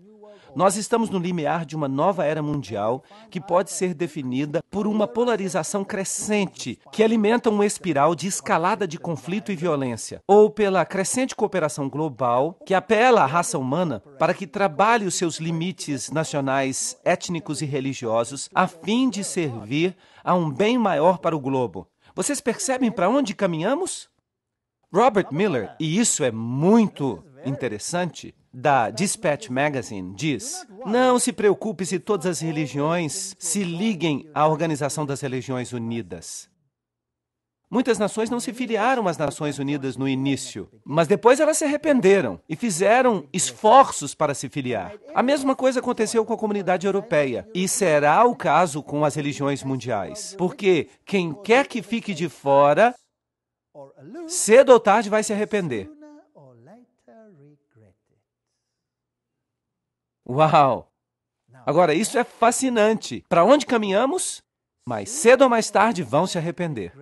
S1: nós estamos no limiar de uma nova era mundial que pode ser definida por uma polarização crescente que alimenta uma espiral de escalada de conflito e violência, ou pela crescente cooperação global que apela à raça humana para que trabalhe os seus limites nacionais, étnicos e religiosos a fim de servir a um bem maior para o globo. Vocês percebem para onde caminhamos? Robert Miller, e isso é muito interessante, da Dispatch Magazine diz: Não se preocupe se todas as religiões se liguem à Organização das Religiões Unidas. Muitas nações não se filiaram às Nações Unidas no início, mas depois elas se arrependeram e fizeram esforços para se filiar. A mesma coisa aconteceu com a comunidade europeia e será o caso com as religiões mundiais, porque quem quer que fique de fora, cedo ou tarde vai se arrepender. Uau! Agora, isso é fascinante. Para onde caminhamos? Mais cedo ou mais tarde vão se arrepender.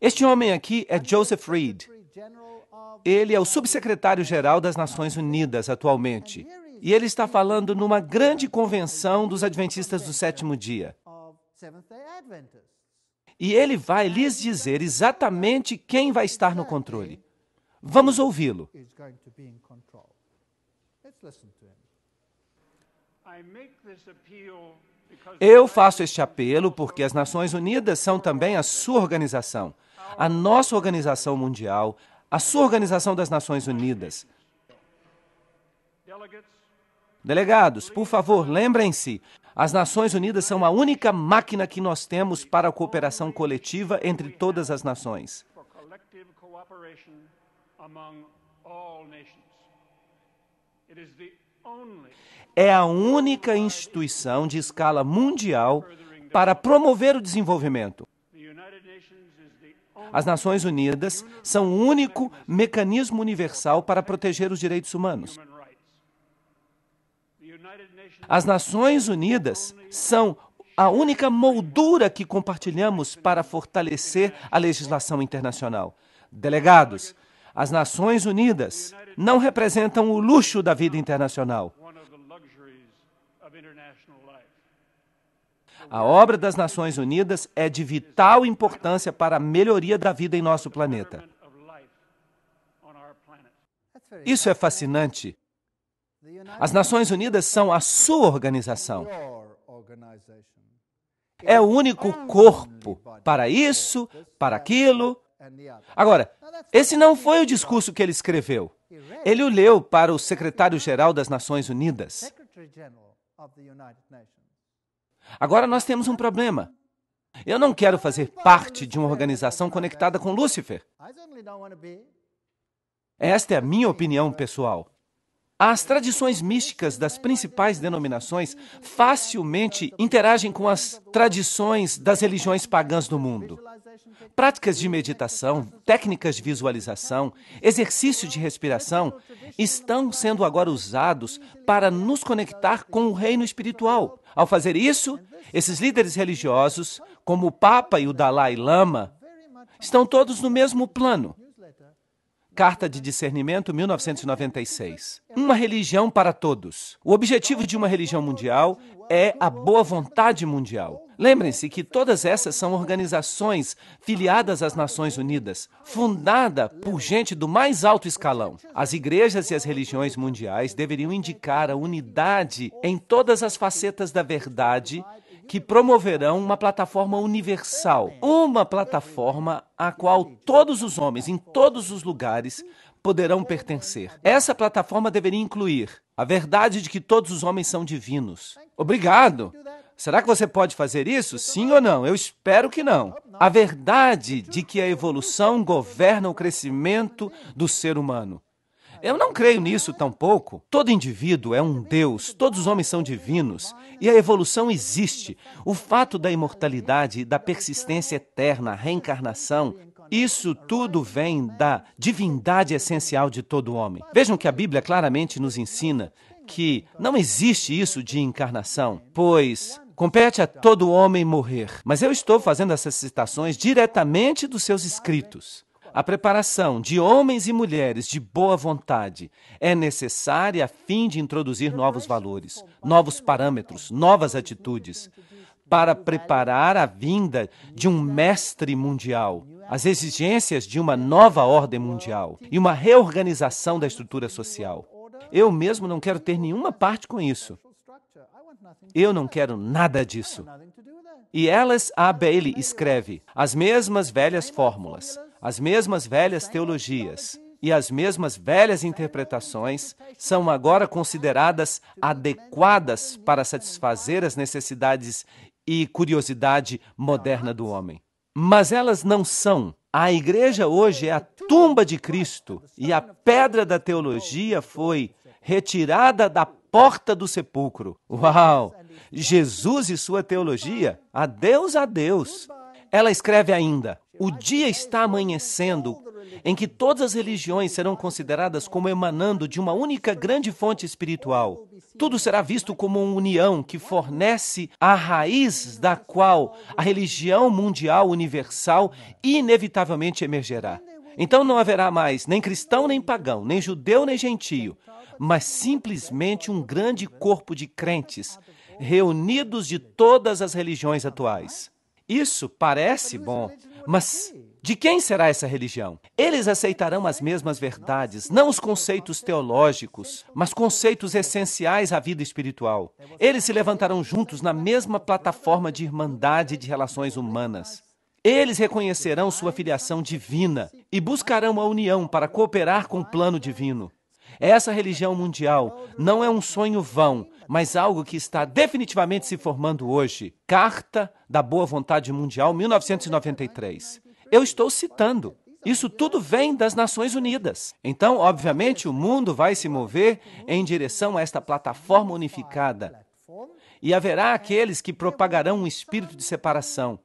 S1: Este homem aqui é Joseph Reed. Ele é o subsecretário-geral das Nações Unidas atualmente. E ele está falando numa grande convenção dos Adventistas do sétimo dia. E ele vai lhes dizer exatamente quem vai estar no controle. Vamos ouvi-lo. Eu faço este apelo porque as Nações Unidas são também a sua organização, a nossa organização mundial, a sua organização das Nações Unidas. Delegados, por favor, lembrem-se: as Nações Unidas são a única máquina que nós temos para a cooperação coletiva entre todas as nações. É a única instituição de escala mundial para promover o desenvolvimento. As Nações Unidas são o único mecanismo universal para proteger os direitos humanos. As Nações Unidas são a única moldura que compartilhamos para fortalecer a legislação internacional. Delegados, as Nações Unidas não representam o luxo da vida internacional. A obra das Nações Unidas é de vital importância para a melhoria da vida em nosso planeta. Isso é fascinante. As Nações Unidas são a sua organização. É o único corpo para isso, para aquilo, Agora, esse não foi o discurso que ele escreveu. Ele o leu para o secretário-geral das Nações Unidas. Agora nós temos um problema. Eu não quero fazer parte de uma organização conectada com Lúcifer. Esta é a minha opinião pessoal. As tradições místicas das principais denominações facilmente interagem com as tradições das religiões pagãs do mundo. Práticas de meditação, técnicas de visualização, exercício de respiração estão sendo agora usados para nos conectar com o reino espiritual. Ao fazer isso, esses líderes religiosos, como o Papa e o Dalai Lama, estão todos no mesmo plano Carta de Discernimento, 1996. Uma religião para todos. O objetivo de uma religião mundial é a boa vontade mundial. Lembrem-se que todas essas são organizações filiadas às Nações Unidas, fundada por gente do mais alto escalão. As igrejas e as religiões mundiais deveriam indicar a unidade em todas as facetas da verdade que promoverão uma plataforma universal, uma plataforma à qual todos os homens, em todos os lugares, poderão pertencer. Essa plataforma deveria incluir a verdade de que todos os homens são divinos. Obrigado! Será que você pode fazer isso? Sim ou não? Eu espero que não. A verdade de que a evolução governa o crescimento do ser humano. Eu não creio nisso tampouco. Todo indivíduo é um Deus, todos os homens são divinos e a evolução existe. O fato da imortalidade, da persistência eterna, a reencarnação, isso tudo vem da divindade essencial de todo homem. Vejam que a Bíblia claramente nos ensina que não existe isso de encarnação, pois compete a todo homem morrer. Mas eu estou fazendo essas citações diretamente dos seus escritos. A preparação de homens e mulheres de boa vontade é necessária a fim de introduzir novos valores, novos parâmetros, novas atitudes, para preparar a vinda de um mestre mundial, as exigências de uma nova ordem mundial e uma reorganização da estrutura social. Eu mesmo não quero ter nenhuma parte com isso. Eu não quero nada disso. E Alice A. Bailey escreve as mesmas velhas fórmulas. As mesmas velhas teologias e as mesmas velhas interpretações são agora consideradas adequadas para satisfazer as necessidades e curiosidade moderna do homem. Mas elas não são. A igreja hoje é a tumba de Cristo e a pedra da teologia foi retirada da porta do sepulcro. Uau! Jesus e sua teologia, adeus, Deus. Ela escreve ainda: o dia está amanhecendo em que todas as religiões serão consideradas como emanando de uma única grande fonte espiritual. Tudo será visto como uma união que fornece a raiz da qual a religião mundial universal inevitavelmente emergerá. Então não haverá mais nem cristão nem pagão, nem judeu nem gentio, mas simplesmente um grande corpo de crentes reunidos de todas as religiões atuais. Isso parece bom, mas de quem será essa religião? Eles aceitarão as mesmas verdades, não os conceitos teológicos, mas conceitos essenciais à vida espiritual. Eles se levantarão juntos na mesma plataforma de irmandade de relações humanas. Eles reconhecerão sua filiação divina e buscarão a união para cooperar com o plano divino. Essa religião mundial não é um sonho vão, mas algo que está definitivamente se formando hoje. Carta da Boa Vontade Mundial, 1993. Eu estou citando. Isso tudo vem das Nações Unidas. Então, obviamente, o mundo vai se mover em direção a esta plataforma unificada. E haverá aqueles que propagarão um espírito de separação.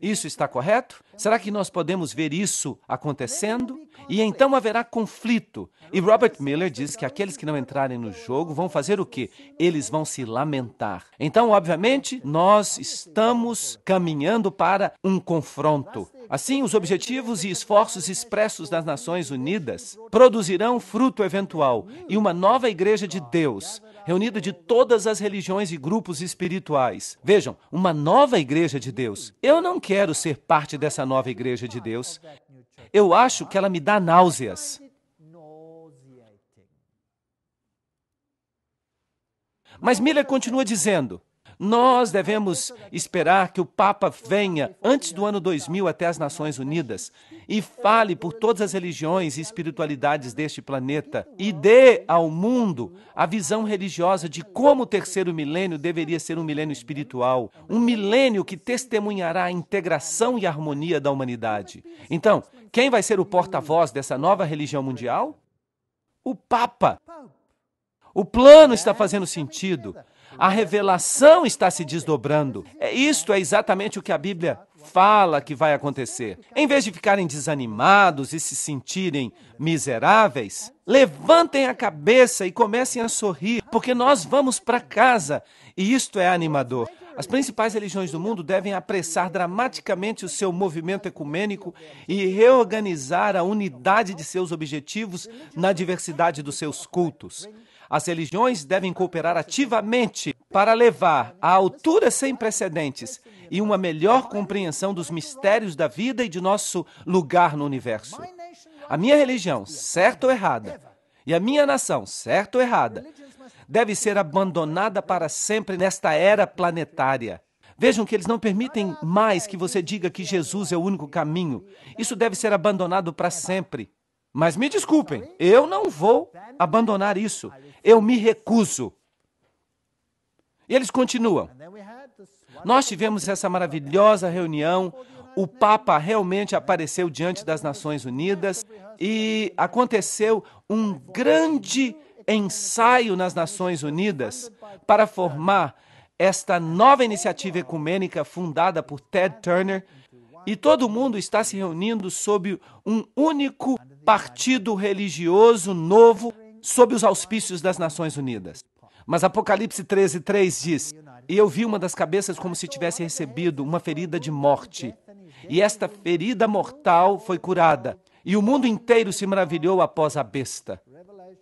S1: Isso está correto? Será que nós podemos ver isso acontecendo? E então haverá conflito. E Robert Miller diz que aqueles que não entrarem no jogo vão fazer o quê? Eles vão se lamentar. Então, obviamente, nós estamos caminhando para um confronto. Assim, os objetivos e esforços expressos das Nações Unidas produzirão fruto eventual e uma nova igreja de Deus, reunida de todas as religiões e grupos espirituais. Vejam, uma nova igreja de Deus. Eu não quero ser parte dessa essa nova igreja de Deus, eu acho que ela me dá náuseas. Mas Miller continua dizendo: nós devemos esperar que o Papa venha antes do ano 2000 até as Nações Unidas e fale por todas as religiões e espiritualidades deste planeta e dê ao mundo a visão religiosa de como o terceiro milênio deveria ser um milênio espiritual, um milênio que testemunhará a integração e harmonia da humanidade. Então, quem vai ser o porta-voz dessa nova religião mundial? O Papa. O plano está fazendo sentido. A revelação está se desdobrando. É isto é exatamente o que a Bíblia fala que vai acontecer. Em vez de ficarem desanimados e se sentirem miseráveis, levantem a cabeça e comecem a sorrir, porque nós vamos para casa e isto é animador. As principais religiões do mundo devem apressar dramaticamente o seu movimento ecumênico e reorganizar a unidade de seus objetivos na diversidade dos seus cultos. As religiões devem cooperar ativamente para levar a alturas sem precedentes e uma melhor compreensão dos mistérios da vida e de nosso lugar no universo. A minha religião, certa ou errada, e a minha nação, certa ou errada, deve ser abandonada para sempre nesta era planetária. Vejam que eles não permitem mais que você diga que Jesus é o único caminho. Isso deve ser abandonado para sempre. Mas me desculpem, eu não vou abandonar isso. Eu me recuso. E eles continuam. Nós tivemos essa maravilhosa reunião. O Papa realmente apareceu diante das Nações Unidas e aconteceu um grande ensaio nas Nações Unidas para formar esta nova iniciativa ecumênica fundada por Ted Turner e todo mundo está se reunindo sob um único partido religioso novo, sob os auspícios das Nações Unidas. Mas Apocalipse 13, 3 diz: E eu vi uma das cabeças como se tivesse recebido uma ferida de morte, e esta ferida mortal foi curada, e o mundo inteiro se maravilhou após a besta.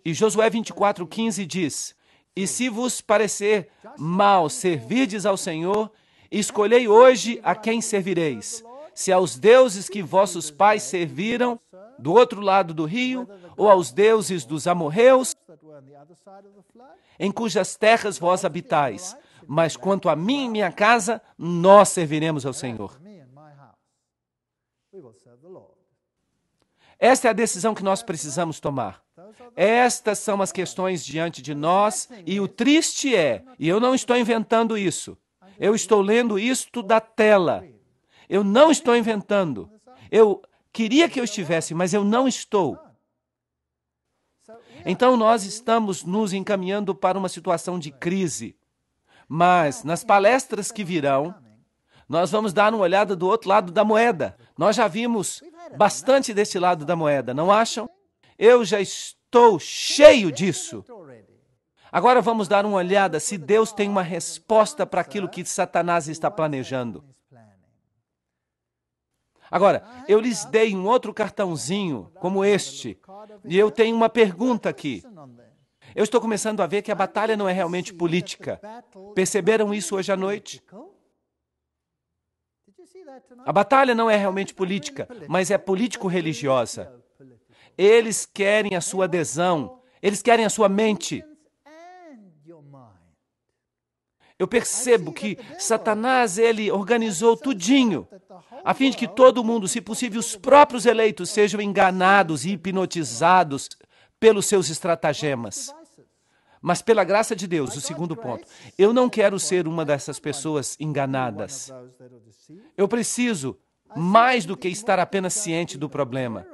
S1: E Josué 24, 15 diz: E se vos parecer mal servirdes ao Senhor, escolhei hoje a quem servireis, se aos deuses que vossos pais serviram do outro lado do rio, ou aos deuses dos amorreus, em cujas terras vós habitais. Mas quanto a mim e minha casa, nós serviremos ao Senhor. Esta é a decisão que nós precisamos tomar. Estas são as questões diante de nós, e o triste é, e eu não estou inventando isso, eu estou lendo isto da tela, eu não estou inventando. Eu queria que eu estivesse, mas eu não estou. Então nós estamos nos encaminhando para uma situação de crise. Mas nas palestras que virão, nós vamos dar uma olhada do outro lado da moeda. Nós já vimos bastante deste lado da moeda, não acham? Eu já estou cheio disso. Agora vamos dar uma olhada se Deus tem uma resposta para aquilo que Satanás está planejando. Agora, eu lhes dei um outro cartãozinho, como este, e eu tenho uma pergunta aqui. Eu estou começando a ver que a batalha não é realmente política. Perceberam isso hoje à noite? A batalha não é realmente política, mas é político-religiosa. Eles querem a sua adesão, eles querem a sua mente. eu percebo que Satanás ele organizou tudinho, a fim de que todo mundo, se possível, os próprios eleitos sejam enganados e hipnotizados pelos seus estratagemas. Mas pela graça de Deus, o segundo ponto, eu não quero ser uma dessas pessoas enganadas. Eu preciso mais do que estar apenas ciente do problema.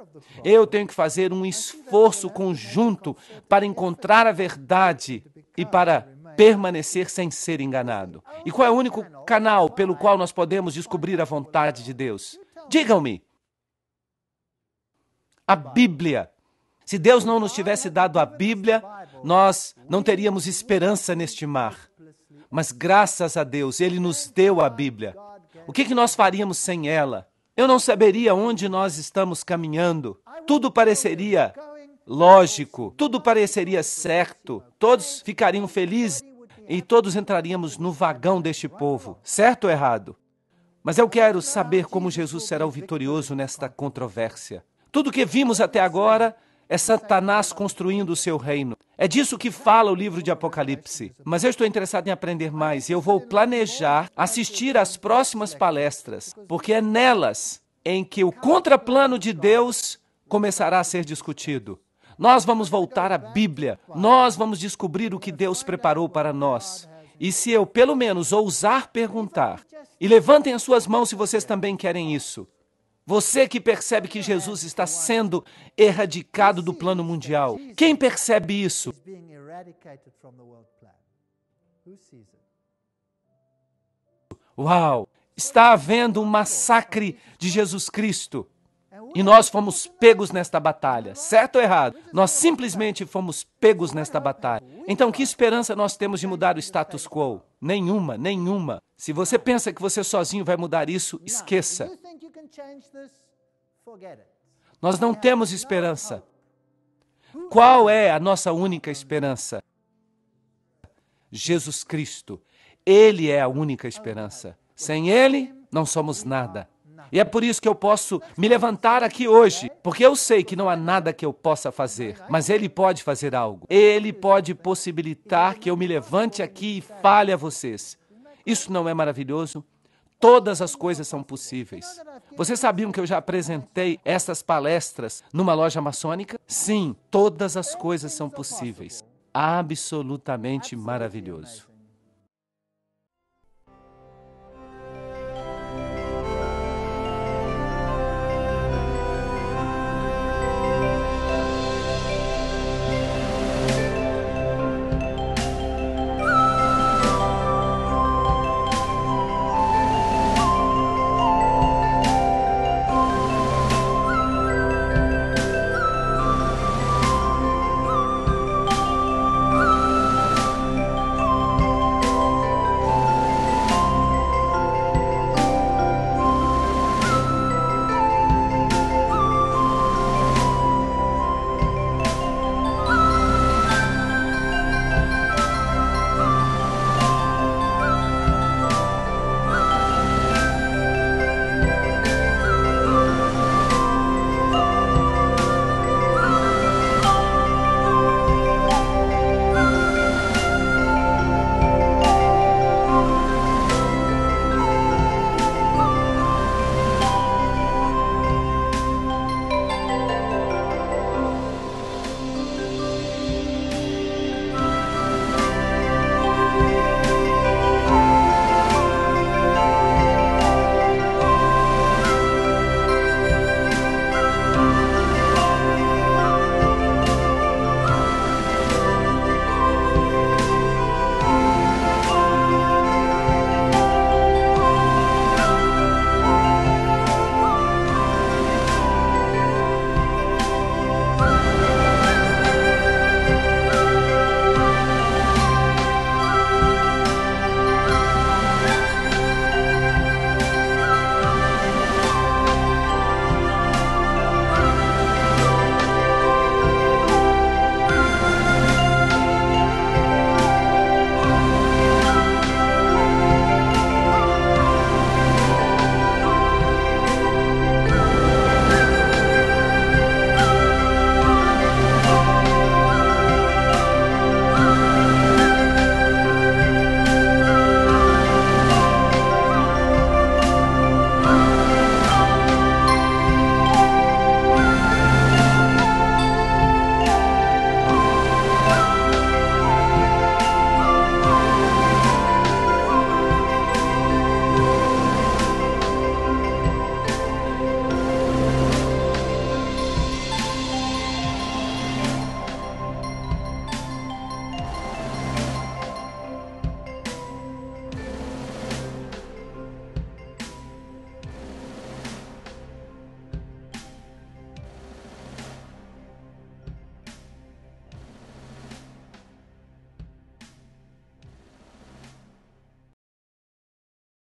S1: Eu tenho que fazer um esforço conjunto para encontrar a verdade e para permanecer sem ser enganado? E qual é o único canal pelo qual nós podemos descobrir a vontade de Deus? Digam-me. A Bíblia. Se Deus não nos tivesse dado a Bíblia, nós não teríamos esperança neste mar. Mas graças a Deus, Ele nos deu a Bíblia. O que, que nós faríamos sem ela? Eu não saberia onde nós estamos caminhando. Tudo pareceria lógico, tudo pareceria certo, todos ficariam felizes e todos entraríamos no vagão deste povo. Certo ou errado? Mas eu quero saber como Jesus será o vitorioso nesta controvérsia. Tudo o que vimos até agora é Satanás construindo o seu reino. É disso que fala o livro de Apocalipse. Mas eu estou interessado em aprender mais e eu vou planejar assistir às próximas palestras, porque é nelas em que o contraplano de Deus começará a ser discutido. Nós vamos voltar à Bíblia, nós vamos descobrir o que Deus preparou para nós. E se eu, pelo menos, ousar perguntar, e levantem as suas mãos se vocês também querem isso. Você que percebe que Jesus está sendo erradicado do plano mundial. Quem percebe isso? Uau! Está havendo um massacre de Jesus Cristo. E nós fomos pegos nesta batalha, certo ou errado? Nós simplesmente fomos pegos nesta batalha. Então, que esperança nós temos de mudar o status quo? Nenhuma, nenhuma. Se você pensa que você sozinho vai mudar isso, esqueça. Nós não temos esperança. Qual é a nossa única esperança? Jesus Cristo. Ele é a única esperança. Sem Ele, não somos nada. E é por isso que eu posso me levantar aqui hoje, porque eu sei que não há nada que eu possa fazer, mas Ele pode fazer algo. Ele pode possibilitar que eu me levante aqui e fale a vocês. Isso não é maravilhoso? Todas as coisas são possíveis. Vocês sabiam que eu já apresentei essas palestras numa loja maçônica? Sim, todas as coisas são possíveis. Absolutamente maravilhoso.